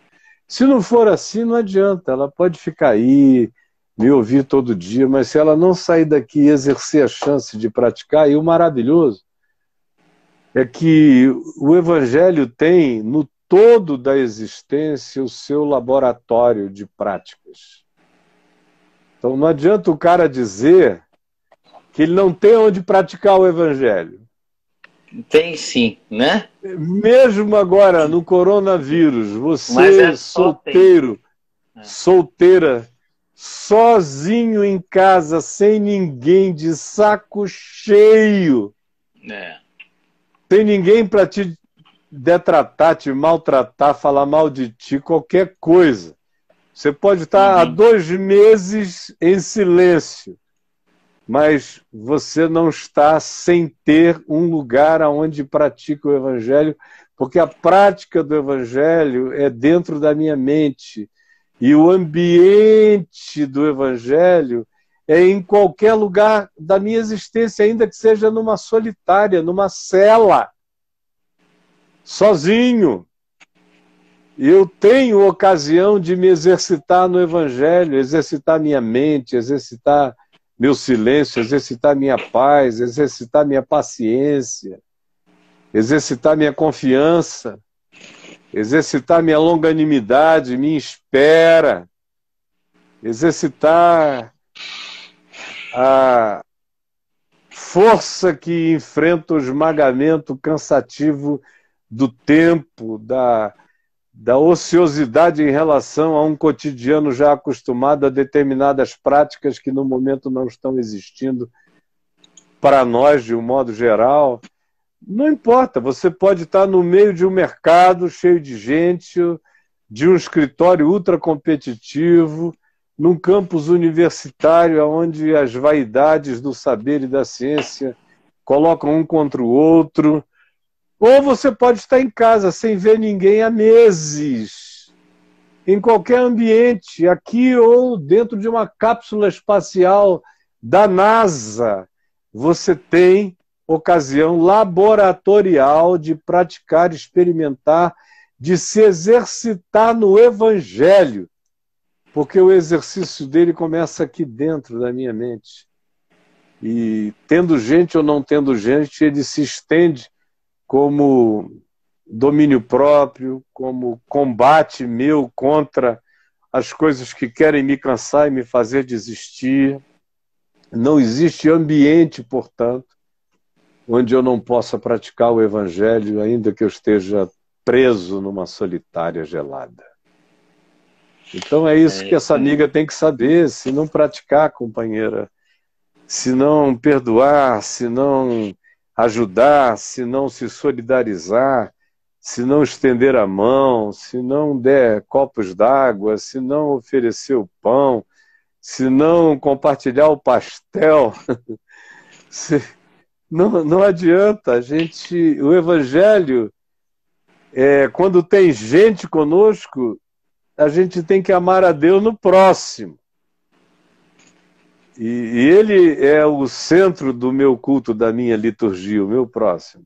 Se não for assim, não adianta, ela pode ficar aí, me ouvir todo dia, mas se ela não sair daqui e exercer a chance de praticar, aí o maravilhoso é que o Evangelho tem no todo da existência o seu laboratório de práticas. Então não adianta o cara dizer que ele não tem onde praticar o Evangelho. Tem sim, né? Mesmo agora no coronavírus, você é solteiro, é. solteira, sozinho em casa, sem ninguém, de saco cheio. É. Tem ninguém para te detratar, te maltratar, falar mal de ti, qualquer coisa. Você pode estar uhum. há dois meses em silêncio, mas você não está sem ter um lugar onde pratica o Evangelho, porque a prática do Evangelho é dentro da minha mente. E o ambiente do Evangelho é em qualquer lugar da minha existência, ainda que seja numa solitária, numa cela, sozinho. Eu tenho ocasião de me exercitar no Evangelho, exercitar minha mente, exercitar meu silêncio, exercitar minha paz, exercitar minha paciência, exercitar minha confiança, exercitar minha longanimidade, minha espera, exercitar a força que enfrenta o esmagamento cansativo do tempo, da, da ociosidade em relação a um cotidiano já acostumado a determinadas práticas que no momento não estão existindo para nós de um modo geral. Não importa, você pode estar no meio de um mercado cheio de gente, de um escritório ultra competitivo, num campus universitário onde as vaidades do saber e da ciência colocam um contra o outro. Ou você pode estar em casa sem ver ninguém há meses, em qualquer ambiente, aqui ou dentro de uma cápsula espacial da NASA. Você tem ocasião laboratorial de praticar, experimentar, de se exercitar no Evangelho porque o exercício dele começa aqui dentro da minha mente. E tendo gente ou não tendo gente, ele se estende como domínio próprio, como combate meu contra as coisas que querem me cansar e me fazer desistir. Não existe ambiente, portanto, onde eu não possa praticar o evangelho, ainda que eu esteja preso numa solitária gelada. Então é isso é, que essa amiga tem que saber, se não praticar, companheira, se não perdoar, se não ajudar, se não se solidarizar, se não estender a mão, se não der copos d'água, se não oferecer o pão, se não compartilhar o pastel, se... não, não adianta. A gente, o Evangelho, é, quando tem gente conosco, a gente tem que amar a Deus no próximo. E, e ele é o centro do meu culto, da minha liturgia, o meu próximo.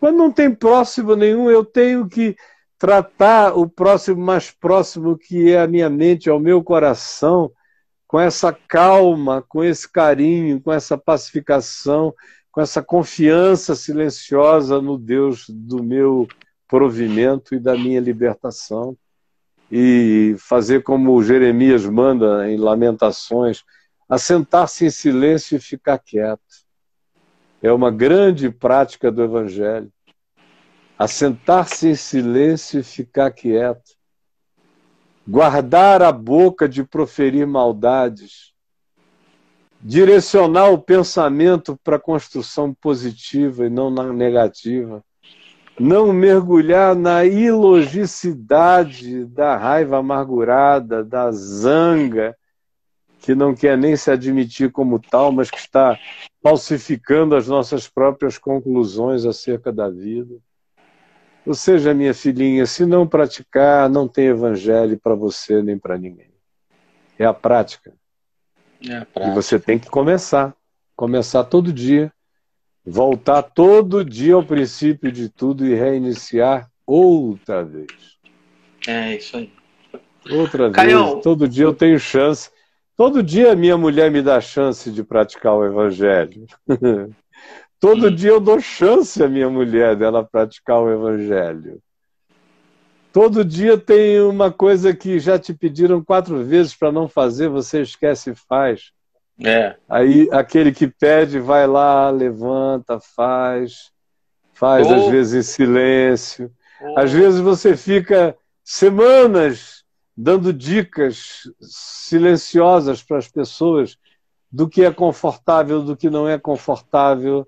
Quando não tem próximo nenhum, eu tenho que tratar o próximo mais próximo que é a minha mente, ao meu coração, com essa calma, com esse carinho, com essa pacificação, com essa confiança silenciosa no Deus do meu provimento e da minha libertação e fazer como Jeremias manda em Lamentações, assentar-se em silêncio e ficar quieto. É uma grande prática do Evangelho. Assentar-se em silêncio e ficar quieto. Guardar a boca de proferir maldades. Direcionar o pensamento para a construção positiva e não na negativa não mergulhar na ilogicidade da raiva amargurada, da zanga, que não quer nem se admitir como tal, mas que está falsificando as nossas próprias conclusões acerca da vida. Ou seja, minha filhinha, se não praticar, não tem evangelho para você nem para ninguém. É a prática. É a prática. E você tem que começar. Começar todo dia voltar todo dia ao princípio de tudo e reiniciar outra vez. É isso aí. Outra Caião. vez. Todo dia eu tenho chance. Todo dia minha mulher me dá chance de praticar o evangelho. todo Sim. Hum. dia eu dou chance à minha mulher dela praticar o evangelho. Todo dia tem uma coisa que já te pediram quatro vezes para não fazer, você esquece e faz. É. Aí aquele que pede vai lá, levanta, faz, faz oh. às vezes em silêncio. Oh. Às vezes você fica semanas dando dicas silenciosas para as pessoas do que é confortável, do que não é confortável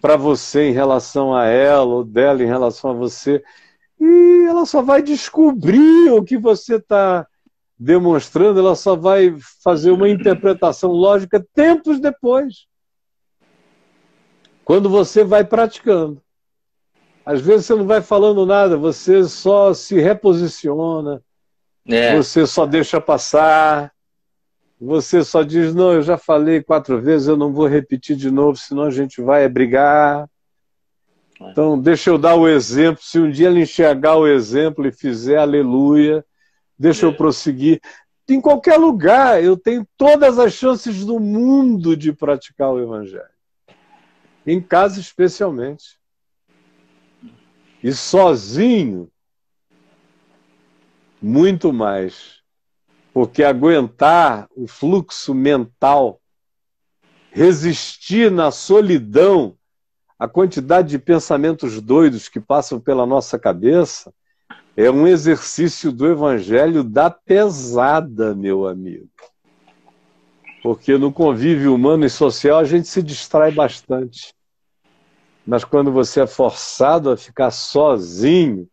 para você em relação a ela ou dela em relação a você. E ela só vai descobrir o que você está demonstrando, ela só vai fazer uma interpretação lógica tempos depois. Quando você vai praticando. Às vezes você não vai falando nada, você só se reposiciona, é. você só deixa passar, você só diz: não, eu já falei quatro vezes, eu não vou repetir de novo, senão a gente vai brigar. É. Então, deixa eu dar o exemplo. Se um dia ela enxergar o exemplo e fizer aleluia, deixa eu é. prosseguir. Em qualquer lugar, eu tenho todas as chances do mundo de praticar o Evangelho. Em casa, especialmente. E sozinho, muito mais. Porque aguentar o fluxo mental, resistir na solidão a quantidade de pensamentos doidos que passam pela nossa cabeça, é um exercício do evangelho da pesada, meu amigo. Porque no convívio humano e social a gente se distrai bastante. Mas quando você é forçado a ficar sozinho,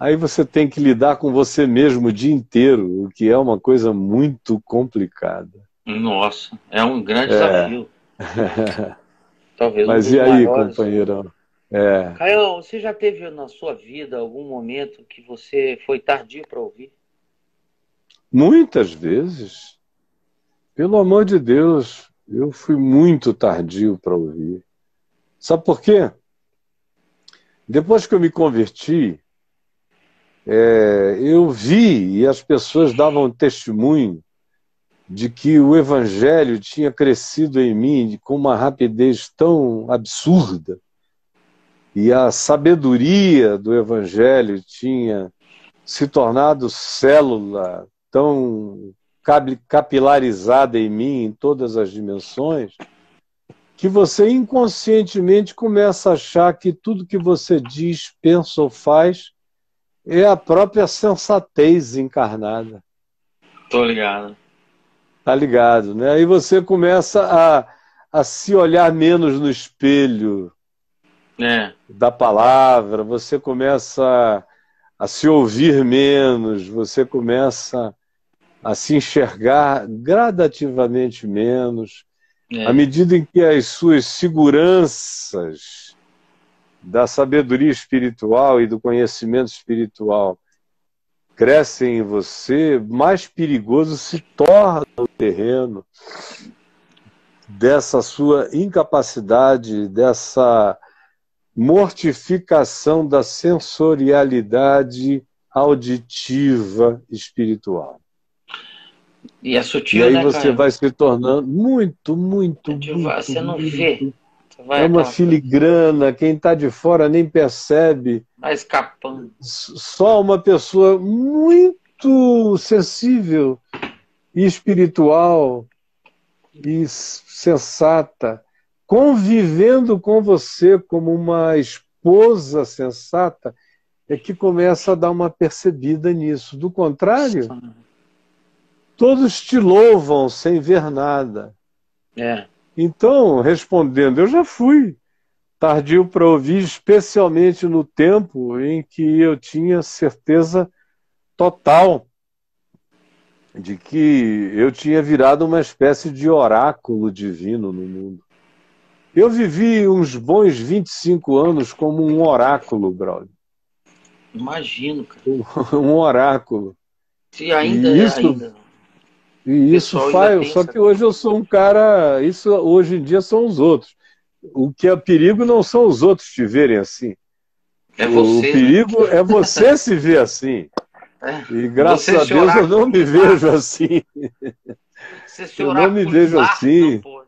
aí você tem que lidar com você mesmo o dia inteiro, o que é uma coisa muito complicada. Nossa, é um grande é. desafio. Talvez Mas um e aí, maiores... companheirão? É. Caião, você já teve na sua vida algum momento que você foi tardio para ouvir? Muitas vezes. Pelo amor de Deus, eu fui muito tardio para ouvir. Sabe por quê? Depois que eu me converti, é, eu vi e as pessoas davam testemunho de que o evangelho tinha crescido em mim com uma rapidez tão absurda e a sabedoria do Evangelho tinha se tornado célula tão capilarizada em mim, em todas as dimensões, que você inconscientemente começa a achar que tudo que você diz, pensa ou faz é a própria sensatez encarnada. Tô ligado. Tá ligado, né? Aí você começa a, a se olhar menos no espelho, é. da palavra, você começa a se ouvir menos, você começa a se enxergar gradativamente menos, é. à medida em que as suas seguranças da sabedoria espiritual e do conhecimento espiritual crescem em você, mais perigoso se torna o terreno dessa sua incapacidade, dessa mortificação da sensorialidade auditiva espiritual. E é sutil, e aí né, você cara? vai se tornando muito, muito, muito Você não muito, vê. é uma filigrana, quem está de fora nem percebe. Está escapando. Só uma pessoa muito sensível e espiritual e sensata convivendo com você como uma esposa sensata, é que começa a dar uma percebida nisso. Do contrário, todos te louvam sem ver nada. É. Então, respondendo, eu já fui tardio para ouvir, especialmente no tempo em que eu tinha certeza total de que eu tinha virado uma espécie de oráculo divino no mundo. Eu vivi uns bons 25 anos como um oráculo, brother. Imagino, cara. Um oráculo. Se ainda, e é isso, ainda. E isso faz. Só que hoje eu sou um cara. Isso hoje em dia são os outros. O que é perigo não são os outros te verem assim. É você, o né? perigo né? é você se ver assim. É, e graças a Deus eu não me vejo assim. Você eu não me vejo assim. Não,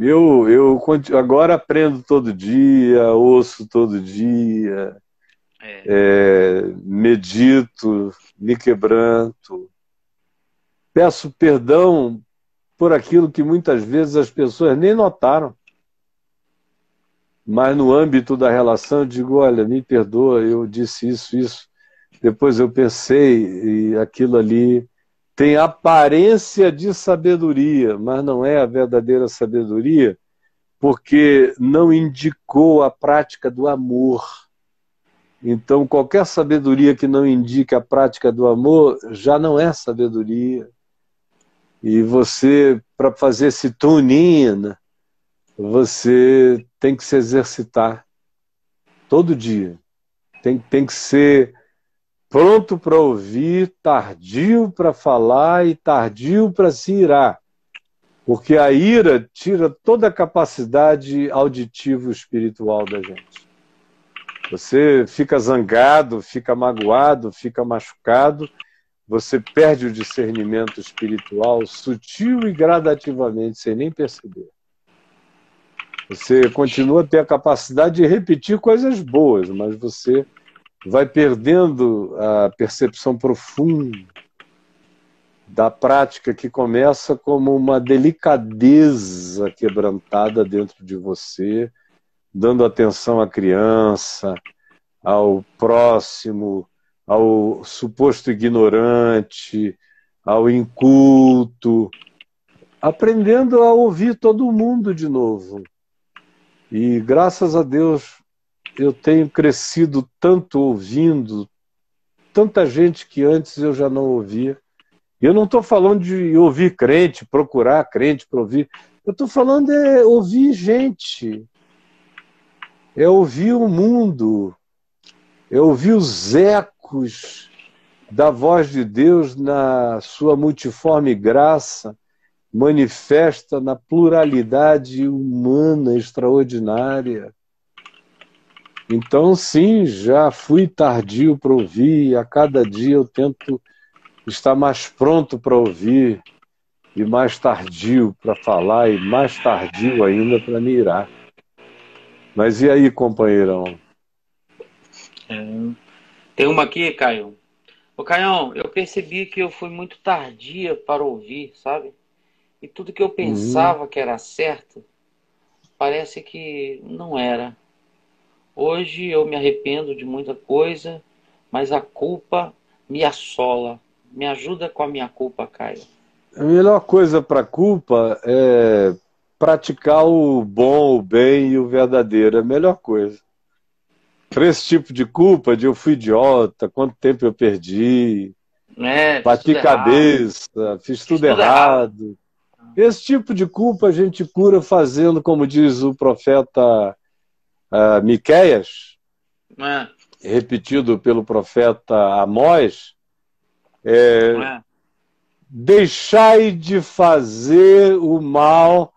meu, eu agora aprendo todo dia, ouço todo dia, é. É, medito, me quebranto. Peço perdão por aquilo que muitas vezes as pessoas nem notaram. Mas no âmbito da relação, eu digo: olha, me perdoa, eu disse isso, isso. Depois eu pensei e aquilo ali tem aparência de sabedoria, mas não é a verdadeira sabedoria, porque não indicou a prática do amor. Então, qualquer sabedoria que não indique a prática do amor já não é sabedoria. E você, para fazer esse tuning, você tem que se exercitar todo dia. Tem, tem que ser pronto para ouvir, tardio para falar e tardio para se irar. Porque a ira tira toda a capacidade auditiva espiritual da gente. Você fica zangado, fica magoado, fica machucado, você perde o discernimento espiritual sutil e gradativamente, sem nem perceber. Você continua a ter a capacidade de repetir coisas boas, mas você vai perdendo a percepção profunda da prática que começa como uma delicadeza quebrantada dentro de você, dando atenção à criança, ao próximo, ao suposto ignorante, ao inculto, aprendendo a ouvir todo mundo de novo. E graças a Deus eu tenho crescido tanto ouvindo tanta gente que antes eu já não ouvia. Eu não estou falando de ouvir crente, procurar crente para ouvir. Eu estou falando é ouvir gente, é ouvir o mundo, é ouvir os ecos da voz de Deus na sua multiforme graça, manifesta na pluralidade humana extraordinária. Então, sim, já fui tardio para ouvir, e a cada dia eu tento estar mais pronto para ouvir, e mais tardio para falar, e mais tardio ainda para mirar. Mas e aí, companheirão? É. Tem uma aqui, Caio. Ô, Caio, eu percebi que eu fui muito tardia para ouvir, sabe? E tudo que eu uhum. pensava uhum. que era certo, parece que não era. Hoje eu me arrependo de muita coisa, mas a culpa me assola. Me ajuda com a minha culpa, Caio. A melhor coisa para culpa é praticar o bom, o bem e o verdadeiro. É a melhor coisa. Para esse tipo de culpa, de eu fui idiota, quanto tempo eu perdi, é, né? bati cabeça, errado. fiz, tudo, errado. tudo errado. Esse tipo de culpa a gente cura fazendo, como diz o profeta uh, Miqueias, é. repetido pelo profeta Amós, é, é. deixai de fazer o mal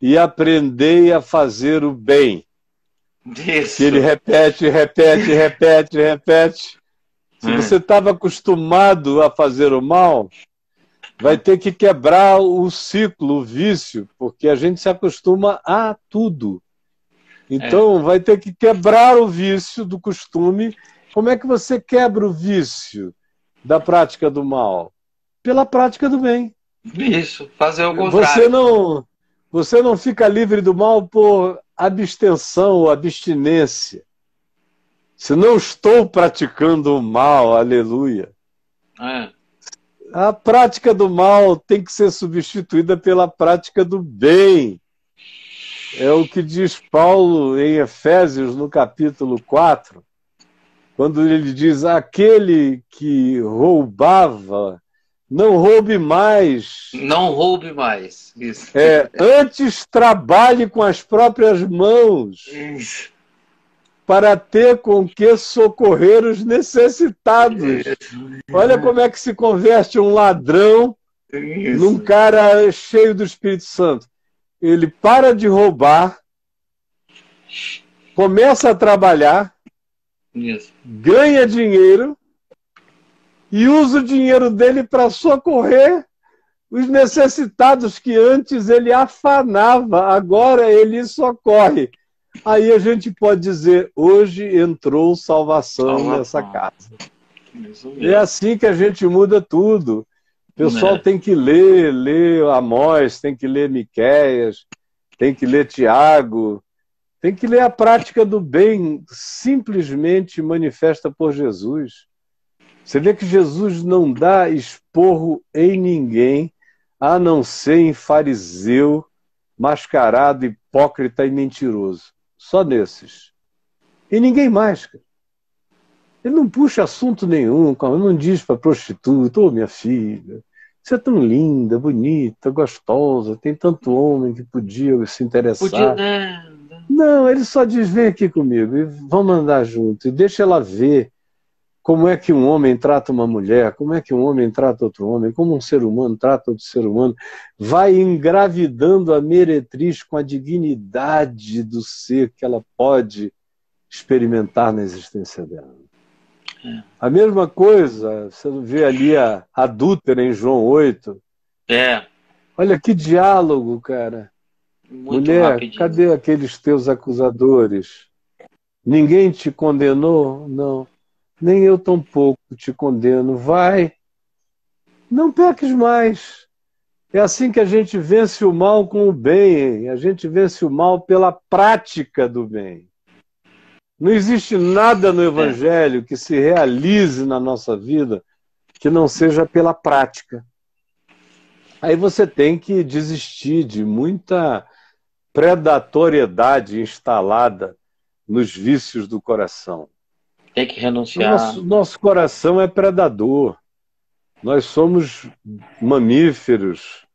e aprendei a fazer o bem. Isso. Que ele repete, repete, repete, repete. Se é. você estava acostumado a fazer o mal, vai ter que quebrar o ciclo, o vício, porque a gente se acostuma a tudo. Então, é. vai ter que quebrar o vício do costume. Como é que você quebra o vício da prática do mal? Pela prática do bem. Isso, fazer o contrário. Você não, você não fica livre do mal por abstenção ou abstinência. Se não estou praticando o mal, aleluia. É. A prática do mal tem que ser substituída pela prática do bem. É o que diz Paulo em Efésios, no capítulo 4, quando ele diz: aquele que roubava, não roube mais. Não roube mais. Isso. É, antes trabalhe com as próprias mãos. Isso. Para ter com que socorrer os necessitados. Olha como é que se converte um ladrão Isso. num cara cheio do Espírito Santo ele para de roubar, começa a trabalhar, Isso. ganha dinheiro e usa o dinheiro dele para socorrer os necessitados que antes ele afanava, agora ele socorre. Aí a gente pode dizer: hoje entrou salvação, salvação. nessa casa. É assim que a gente muda tudo pessoal é. tem que ler, ler Amós, tem que ler Miquéias, tem que ler Tiago, tem que ler a prática do bem simplesmente manifesta por Jesus. Você vê que Jesus não dá esporro em ninguém, a não ser em fariseu, mascarado, hipócrita e mentiroso. Só nesses. E ninguém mais. Cara. Ele não puxa assunto nenhum, não diz para prostituta, ô oh, minha filha, você é tão linda, bonita, gostosa, tem tanto homem que podia se interessar. Podia, né? Não, ele só diz: vem aqui comigo e vamos andar junto. E deixa ela ver como é que um homem trata uma mulher, como é que um homem trata outro homem, como um ser humano trata outro ser humano. Vai engravidando a meretriz com a dignidade do ser que ela pode experimentar na existência dela. A mesma coisa, você vê ali a adúltera em João 8. É. Olha que diálogo, cara. Muito Mulher, rapidinho. cadê aqueles teus acusadores? Ninguém te condenou? Não. Nem eu tampouco te condeno. Vai. Não peques mais. É assim que a gente vence o mal com o bem. A gente vence o mal pela prática do bem. Não existe nada no é. Evangelho que se realize na nossa vida que não seja pela prática. Aí você tem que desistir de muita predatoriedade instalada nos vícios do coração. Tem que renunciar. Nosso, nosso coração é predador. Nós somos mamíferos,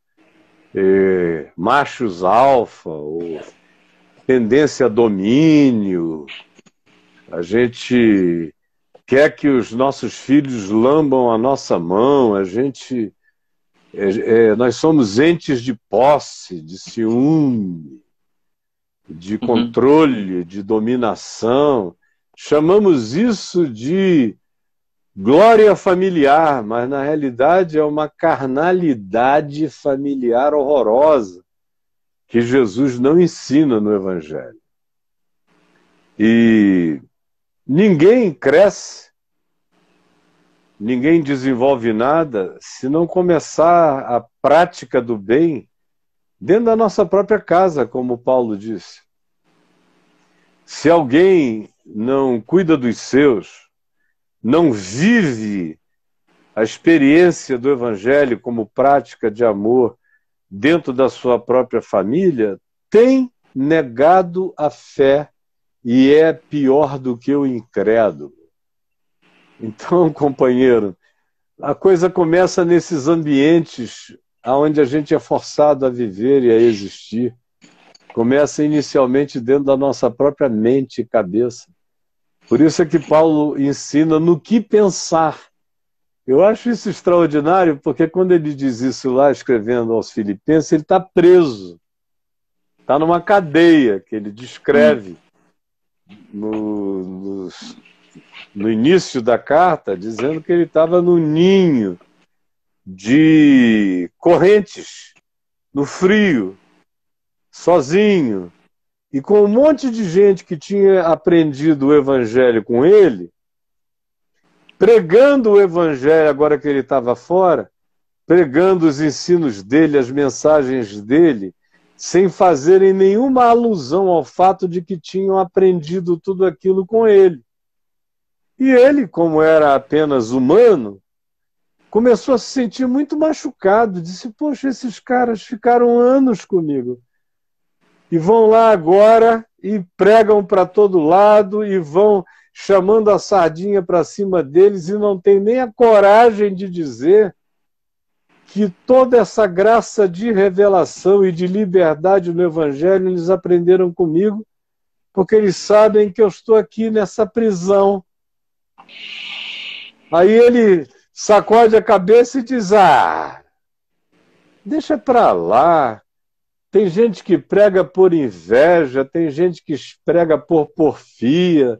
eh, machos alfa, ou tendência a domínio, a gente quer que os nossos filhos lambam a nossa mão, a gente. É, é, nós somos entes de posse, de ciúme, de uhum. controle, uhum. de dominação. Chamamos isso de glória familiar, mas na realidade é uma carnalidade familiar horrorosa que Jesus não ensina no Evangelho. E Ninguém cresce, ninguém desenvolve nada se não começar a prática do bem dentro da nossa própria casa, como Paulo disse. Se alguém não cuida dos seus, não vive a experiência do Evangelho como prática de amor dentro da sua própria família, tem negado a fé e é pior do que o incrédulo. Então, companheiro, a coisa começa nesses ambientes aonde a gente é forçado a viver e a existir. Começa inicialmente dentro da nossa própria mente e cabeça. Por isso é que Paulo ensina no que pensar. Eu acho isso extraordinário, porque quando ele diz isso lá, escrevendo aos Filipenses, ele está preso. Está numa cadeia que ele descreve. Hum no, no, no início da carta, dizendo que ele estava no ninho de correntes, no frio, sozinho, e com um monte de gente que tinha aprendido o evangelho com ele, pregando o evangelho agora que ele estava fora, pregando os ensinos dele, as mensagens dele, sem fazerem nenhuma alusão ao fato de que tinham aprendido tudo aquilo com ele. E ele, como era apenas humano, começou a se sentir muito machucado. Disse: Poxa, esses caras ficaram anos comigo. E vão lá agora e pregam para todo lado e vão chamando a sardinha para cima deles e não tem nem a coragem de dizer que toda essa graça de revelação e de liberdade no Evangelho eles aprenderam comigo, porque eles sabem que eu estou aqui nessa prisão. Aí ele sacode a cabeça e diz: Ah, deixa para lá. Tem gente que prega por inveja, tem gente que prega por porfia,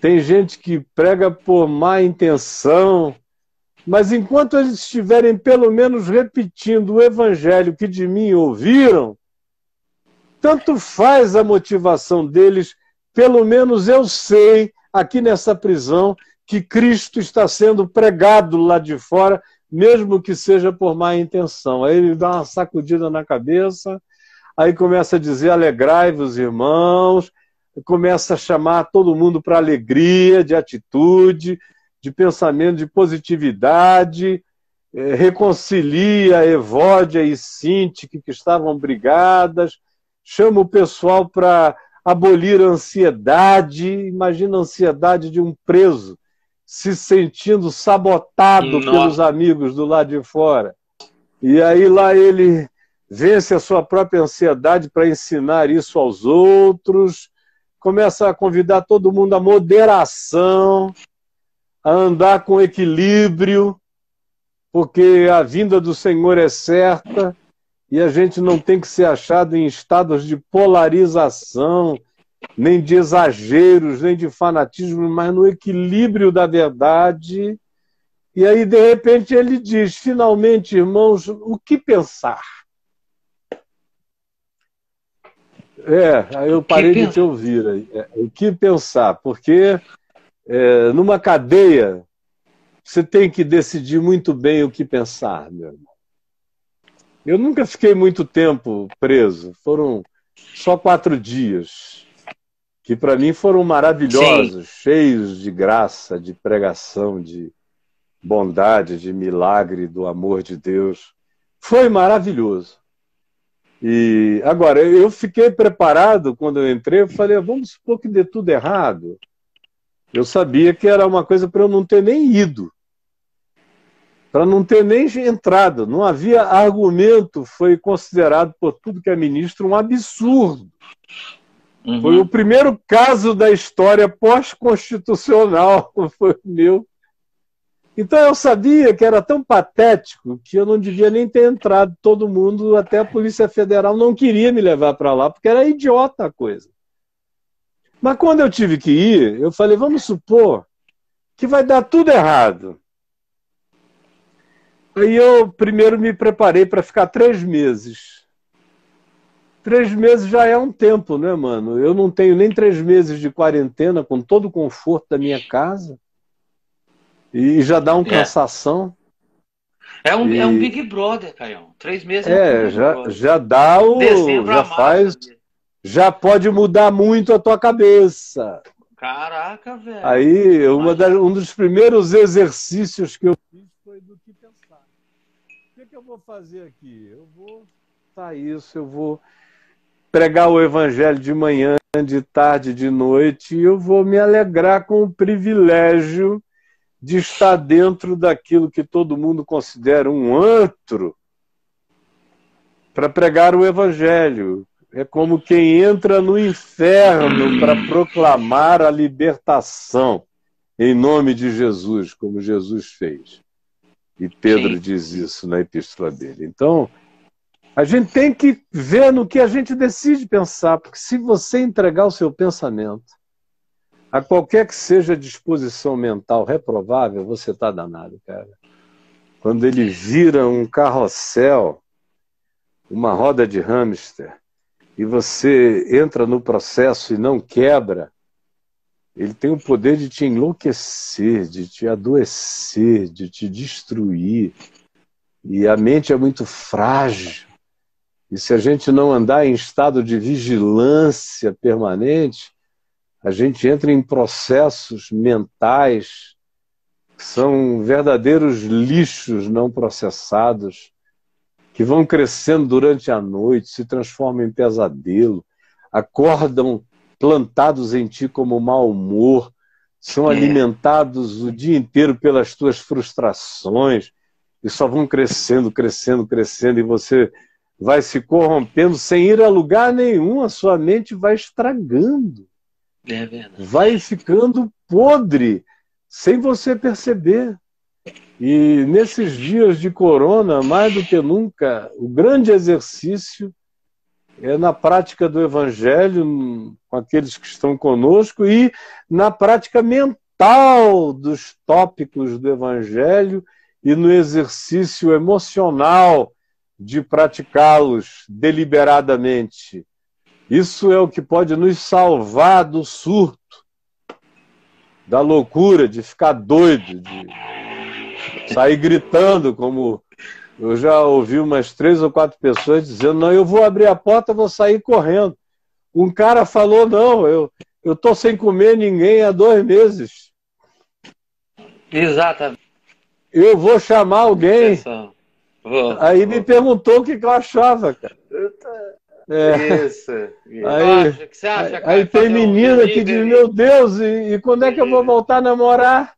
tem gente que prega por má intenção. Mas enquanto eles estiverem pelo menos repetindo o evangelho que de mim ouviram, tanto faz a motivação deles, pelo menos eu sei aqui nessa prisão que Cristo está sendo pregado lá de fora, mesmo que seja por má intenção. Aí ele dá uma sacudida na cabeça, aí começa a dizer: alegrai-vos, irmãos, começa a chamar todo mundo para alegria, de atitude, de pensamento de positividade, é, reconcilia Evódia e Sintique, que estavam brigadas, chama o pessoal para abolir a ansiedade. Imagina a ansiedade de um preso se sentindo sabotado Nossa. pelos amigos do lado de fora. E aí lá ele vence a sua própria ansiedade para ensinar isso aos outros, começa a convidar todo mundo à moderação, a andar com equilíbrio, porque a vinda do Senhor é certa e a gente não tem que ser achado em estados de polarização, nem de exageros, nem de fanatismo, mas no equilíbrio da verdade. E aí, de repente, ele diz: finalmente, irmãos, o que pensar? É, aí eu parei de te ouvir. É, o que pensar? Porque é, numa cadeia, você tem que decidir muito bem o que pensar, meu irmão. Eu nunca fiquei muito tempo preso, foram só quatro dias, que para mim foram maravilhosos, Sim. cheios de graça, de pregação, de bondade, de milagre, do amor de Deus. Foi maravilhoso. E agora, eu fiquei preparado quando eu entrei, eu falei, ah, vamos supor que dê tudo errado. Eu sabia que era uma coisa para eu não ter nem ido, para não ter nem entrado. Não havia argumento, foi considerado por tudo que é ministro um absurdo. Uhum. Foi o primeiro caso da história pós-constitucional, foi o meu. Então eu sabia que era tão patético que eu não devia nem ter entrado todo mundo, até a Polícia Federal não queria me levar para lá, porque era idiota a coisa. Mas quando eu tive que ir, eu falei, vamos supor que vai dar tudo errado. Aí eu primeiro me preparei para ficar três meses. Três meses já é um tempo, né, mano? Eu não tenho nem três meses de quarentena com todo o conforto da minha casa. E já dá um é. cansação. É um, e... é um Big Brother, Caião. Três meses é, é um já, já dá o. Dezembro já faz. Né? já pode mudar muito a tua cabeça. Caraca, velho. Aí, das, um dos primeiros exercícios que eu fiz foi do que pensar. O que, é que eu vou fazer aqui? Eu vou tá isso, eu vou pregar o evangelho de manhã, de tarde, de noite, e eu vou me alegrar com o privilégio de estar dentro daquilo que todo mundo considera um antro para pregar o evangelho. É como quem entra no inferno para proclamar a libertação em nome de Jesus, como Jesus fez. E Pedro Sim. diz isso na epístola dele. Então, a gente tem que ver no que a gente decide pensar, porque se você entregar o seu pensamento a qualquer que seja a disposição mental reprovável, você está danado, cara. Quando ele vira um carrossel, uma roda de hamster, e você entra no processo e não quebra, ele tem o poder de te enlouquecer, de te adoecer, de te destruir. E a mente é muito frágil. E se a gente não andar em estado de vigilância permanente, a gente entra em processos mentais que são verdadeiros lixos não processados que vão crescendo durante a noite, se transformam em pesadelo, acordam plantados em ti como mau humor, são é. alimentados o dia inteiro pelas tuas frustrações e só vão crescendo, crescendo, crescendo e você vai se corrompendo sem ir a lugar nenhum, a sua mente vai estragando. É verdade. Vai ficando podre sem você perceber. E nesses dias de corona, mais do que nunca, o grande exercício é na prática do evangelho com aqueles que estão conosco e na prática mental dos tópicos do evangelho e no exercício emocional de praticá-los deliberadamente. Isso é o que pode nos salvar do surto, da loucura, de ficar doido, de sair gritando, como eu já ouvi umas três ou quatro pessoas dizendo: não, eu vou abrir a porta, vou sair correndo. Um cara falou: não, eu eu tô sem comer ninguém há dois meses. Exatamente. Eu vou chamar alguém. Vou, Aí vou. me perguntou o que, que eu achava, cara. É. Isso. Aí, que você acha, cara, aí tem menina que diz, meu Deus, e, e quando é que eu vou voltar a namorar?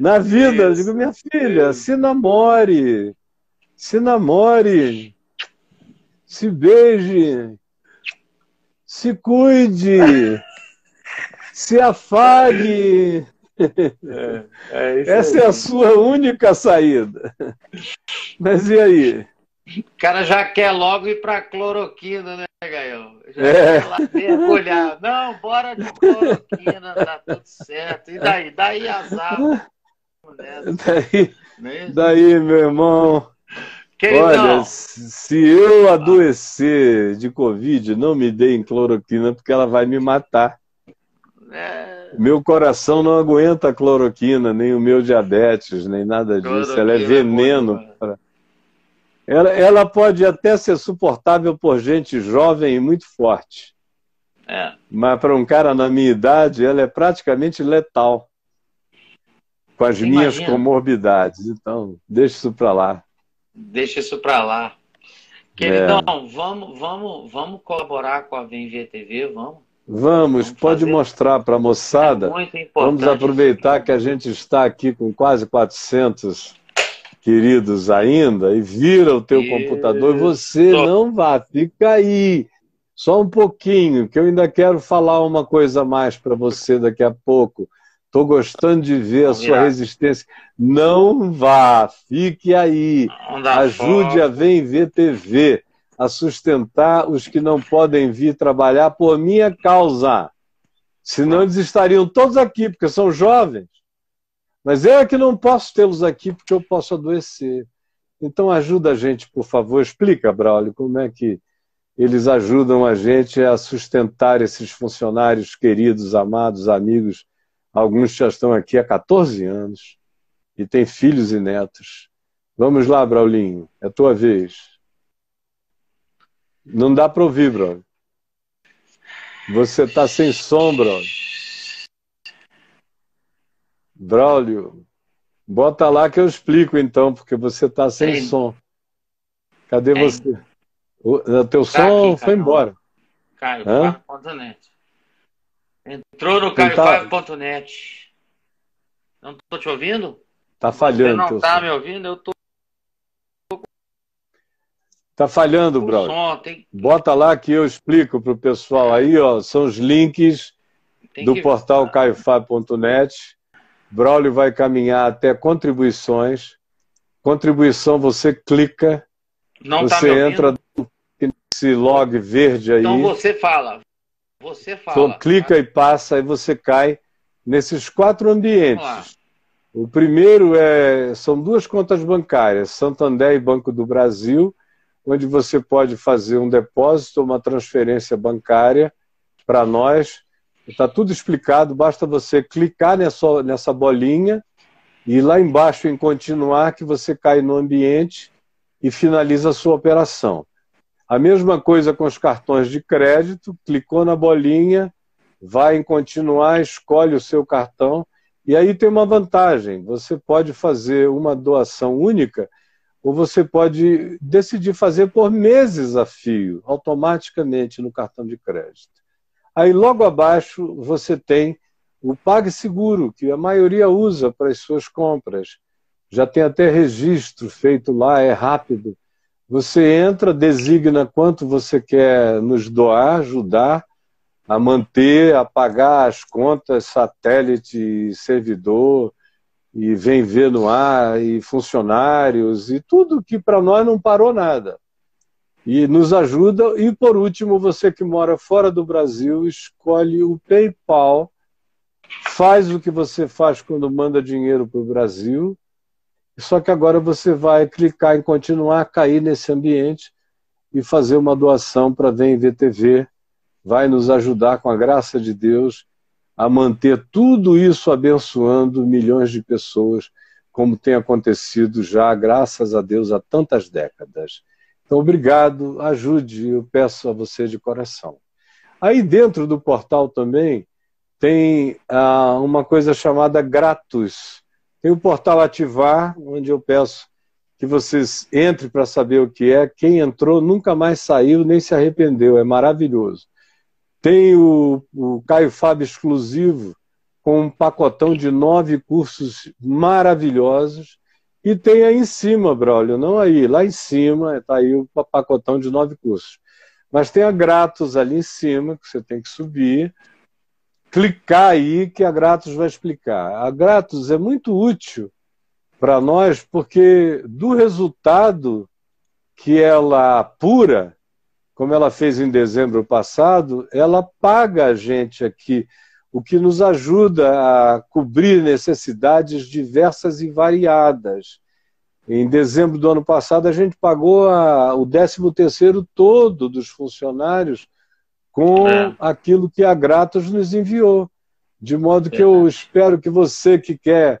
Na vida, eu digo, minha filha, se namore, se namore, se beije, se cuide, se afague. É, é Essa é aí. é a sua única saída. Mas e aí? O cara já quer logo ir para cloroquina, né, Gaião? Já é. quer lá mergulhar. Não, bora de cloroquina, tá tudo certo. E daí? Daí azar. Daí, daí, meu irmão. Quem olha, não? se eu adoecer de Covid, não me deem cloroquina, porque ela vai me matar. É... Meu coração não aguenta cloroquina, nem o meu diabetes, nem nada disso. Ela é, é veneno. É pra... ela, ela pode até ser suportável por gente jovem e muito forte. É. Mas para um cara na minha idade, ela é praticamente letal com as Imagina. minhas comorbidades. Então, deixa isso para lá. Deixa isso para lá. Queridão, é. vamos, vamos, vamos colaborar com a VMVTV, vamos? Vamos, vamos pode fazer. mostrar para a moçada. É muito importante. Vamos aproveitar que a gente está aqui com quase 400 queridos ainda e vira o teu Isso. computador. Você não vá, fica aí. Só um pouquinho, que eu ainda quero falar uma coisa mais para você daqui a pouco. Estou gostando de ver a sua resistência. Não vá, fique aí. Ajude a Vem Ver TV a sustentar os que não podem vir trabalhar por minha causa. Senão eles estariam todos aqui, porque são jovens. Mas eu é que não posso tê-los aqui, porque eu posso adoecer. Então ajuda a gente, por favor. Explica, Braulio, como é que eles ajudam a gente a sustentar esses funcionários queridos, amados, amigos Alguns já estão aqui há 14 anos e têm filhos e netos. Vamos lá, Braulinho, é tua vez. Não dá para ouvir, Braulio. Você está sem som, Braulio. Braulio, bota lá que eu explico então, porque você está sem Ei. som. Cadê Ei. você? O, é teu tá som aqui, foi embora. Caiu, Hã? Tá, Entrou no tá- carify.net. Não tô te ouvindo? Tá falhando. Você não tá som. me ouvindo? Eu tô. Tá falhando, brother. Som, tem... Bota lá que eu explico pro pessoal aí, ó. São os links do que... portal caifá.net. Braulio vai caminhar até contribuições. Contribuição, você clica, não tá você tá entra nesse log verde aí. Então você fala. Você fala. Então, clica tá? e passa, e você cai nesses quatro ambientes. O primeiro é, são duas contas bancárias, Santander e Banco do Brasil, onde você pode fazer um depósito, uma transferência bancária para nós. Está tudo explicado, basta você clicar nessa, nessa bolinha e lá embaixo em continuar que você cai no ambiente e finaliza a sua operação. A mesma coisa com os cartões de crédito, clicou na bolinha, vai em continuar, escolhe o seu cartão. E aí tem uma vantagem: você pode fazer uma doação única ou você pode decidir fazer por meses a fio, automaticamente no cartão de crédito. Aí logo abaixo você tem o PagSeguro, que a maioria usa para as suas compras. Já tem até registro feito lá, é rápido. Você entra, designa quanto você quer nos doar, ajudar a manter, a pagar as contas, satélite, servidor, e vem ver no ar, e funcionários, e tudo que para nós não parou nada. E nos ajuda. E por último, você que mora fora do Brasil, escolhe o PayPal, faz o que você faz quando manda dinheiro para o Brasil, só que agora você vai clicar em continuar, cair nesse ambiente e fazer uma doação para Vem VTV. Vai nos ajudar, com a graça de Deus, a manter tudo isso abençoando milhões de pessoas, como tem acontecido já, graças a Deus, há tantas décadas. Então, obrigado, ajude, eu peço a você de coração. Aí dentro do portal também tem ah, uma coisa chamada Gratus tem o portal Ativar, onde eu peço que vocês entrem para saber o que é. Quem entrou nunca mais saiu nem se arrependeu, é maravilhoso. Tem o, o Caio Fábio exclusivo, com um pacotão de nove cursos maravilhosos. E tem aí em cima, Braulio, não aí, lá em cima está aí o pacotão de nove cursos. Mas tem a Gratos ali em cima, que você tem que subir clicar aí que a Gratos vai explicar. A Gratos é muito útil para nós porque do resultado que ela apura, como ela fez em dezembro passado, ela paga a gente aqui, o que nos ajuda a cobrir necessidades diversas e variadas. Em dezembro do ano passado, a gente pagou a, o 13 terceiro todo dos funcionários, com é. aquilo que a Gratos nos enviou. De modo que é. eu espero que você que quer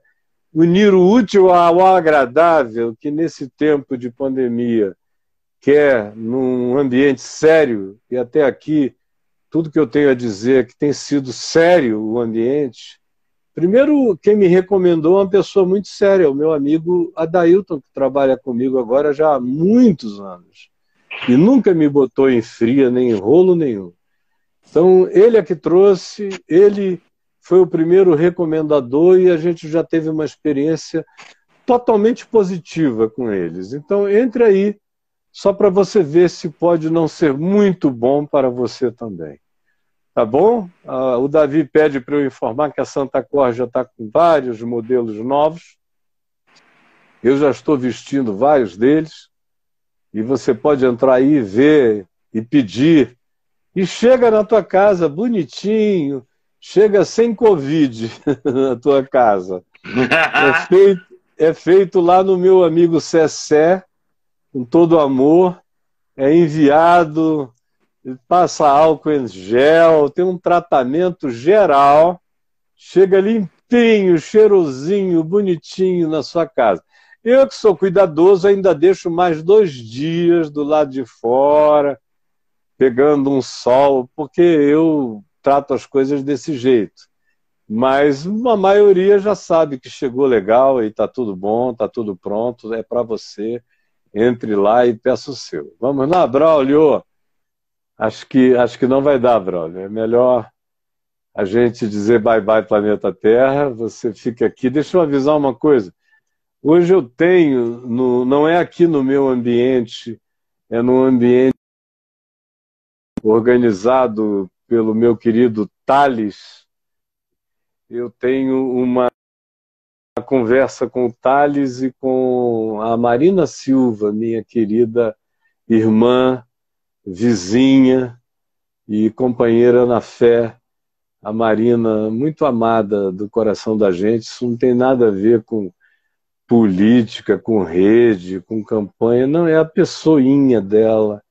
unir o útil ao agradável, que nesse tempo de pandemia quer, num ambiente sério, e até aqui tudo que eu tenho a dizer que tem sido sério o ambiente. Primeiro, quem me recomendou é uma pessoa muito séria, o meu amigo Adailton, que trabalha comigo agora já há muitos anos. E nunca me botou em fria, nem em rolo nenhum. Então, ele é que trouxe, ele foi o primeiro recomendador e a gente já teve uma experiência totalmente positiva com eles. Então, entre aí, só para você ver se pode não ser muito bom para você também. Tá bom? Ah, o Davi pede para eu informar que a Santa Cor já está com vários modelos novos. Eu já estou vestindo vários deles. E você pode entrar aí, ver e pedir e chega na tua casa bonitinho, chega sem Covid na tua casa. é, feito, é feito lá no meu amigo Cessé, com todo amor, é enviado, passa álcool em gel, tem um tratamento geral, chega limpinho, cheirosinho, bonitinho na sua casa. Eu que sou cuidadoso ainda deixo mais dois dias do lado de fora, pegando um sol, porque eu trato as coisas desse jeito. Mas uma maioria já sabe que chegou legal e está tudo bom, está tudo pronto, é para você. Entre lá e peça o seu. Vamos lá, Braulio! Acho que, acho que não vai dar, Braulio. É melhor a gente dizer bye-bye, planeta Terra. Você fica aqui. Deixa eu avisar uma coisa. Hoje eu tenho, no, não é aqui no meu ambiente, é no ambiente organizado pelo meu querido Thales, eu tenho uma conversa com o Thales e com a Marina Silva, minha querida irmã, vizinha e companheira na fé, a Marina, muito amada do coração da gente. Isso não tem nada a ver com política, com rede, com campanha, não, é a pessoinha dela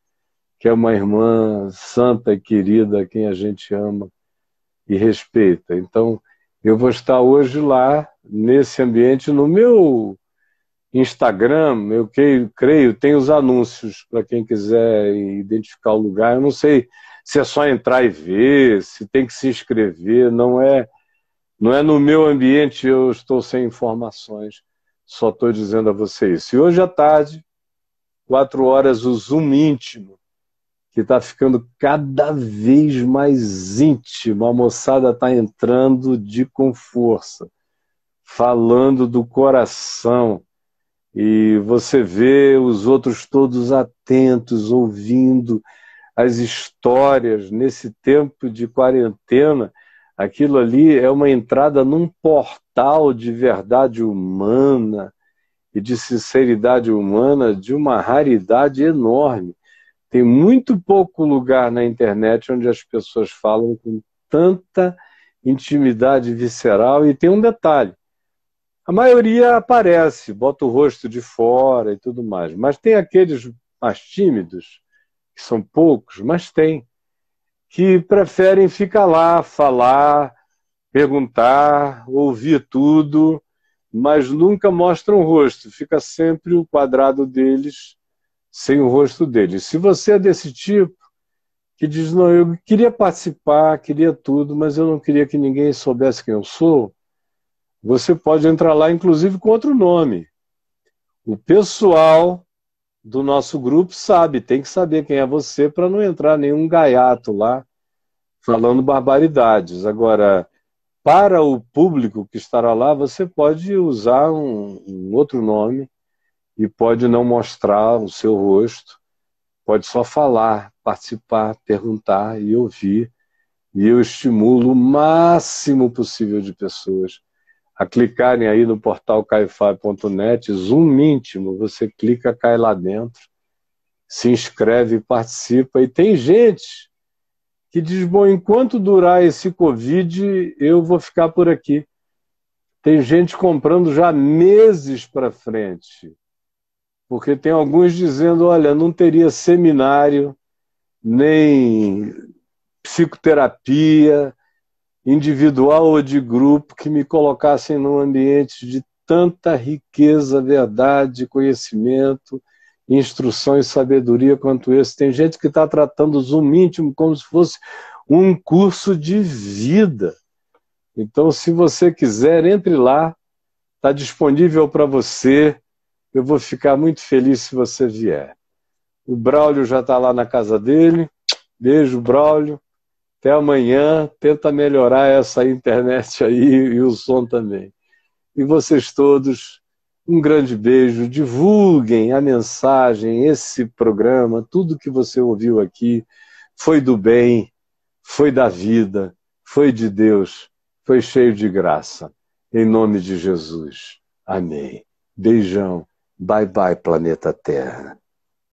que é uma irmã santa e querida, a quem a gente ama e respeita. Então, eu vou estar hoje lá, nesse ambiente, no meu Instagram, eu creio, creio tem os anúncios para quem quiser identificar o lugar. Eu não sei se é só entrar e ver, se tem que se inscrever, não é. Não é no meu ambiente, eu estou sem informações, só estou dizendo a vocês. E hoje à tarde, quatro horas, o Zoom íntimo que está ficando cada vez mais íntimo. A moçada está entrando de com força, falando do coração. E você vê os outros todos atentos, ouvindo as histórias nesse tempo de quarentena. Aquilo ali é uma entrada num portal de verdade humana e de sinceridade humana de uma raridade enorme. Tem muito pouco lugar na internet onde as pessoas falam com tanta intimidade visceral e tem um detalhe. A maioria aparece, bota o rosto de fora e tudo mais, mas tem aqueles mais tímidos, que são poucos, mas tem, que preferem ficar lá, falar, perguntar, ouvir tudo, mas nunca mostram o rosto, fica sempre o quadrado deles sem o rosto dele. Se você é desse tipo, que diz, não, eu queria participar, queria tudo, mas eu não queria que ninguém soubesse quem eu sou, você pode entrar lá, inclusive, com outro nome. O pessoal do nosso grupo sabe, tem que saber quem é você para não entrar nenhum gaiato lá falando barbaridades. Agora, para o público que estará lá, você pode usar um, um outro nome e pode não mostrar o seu rosto, pode só falar, participar, perguntar e ouvir. E eu estimulo o máximo possível de pessoas a clicarem aí no portal caifai.net, Zoom íntimo, você clica, cai lá dentro, se inscreve, participa. E tem gente que diz, bom, enquanto durar esse Covid, eu vou ficar por aqui. Tem gente comprando já meses para frente porque tem alguns dizendo, olha, não teria seminário, nem psicoterapia individual ou de grupo que me colocassem num ambiente de tanta riqueza, verdade, conhecimento, instrução e sabedoria quanto esse. Tem gente que está tratando o Zoom íntimo como se fosse um curso de vida. Então, se você quiser, entre lá, está disponível para você. Eu vou ficar muito feliz se você vier. O Braulio já está lá na casa dele. Beijo, Braulio. Até amanhã. Tenta melhorar essa internet aí e o som também. E vocês todos, um grande beijo. Divulguem a mensagem, esse programa, tudo que você ouviu aqui foi do bem, foi da vida, foi de Deus, foi cheio de graça. Em nome de Jesus. Amém. Beijão. Bye bye, planeta Terra.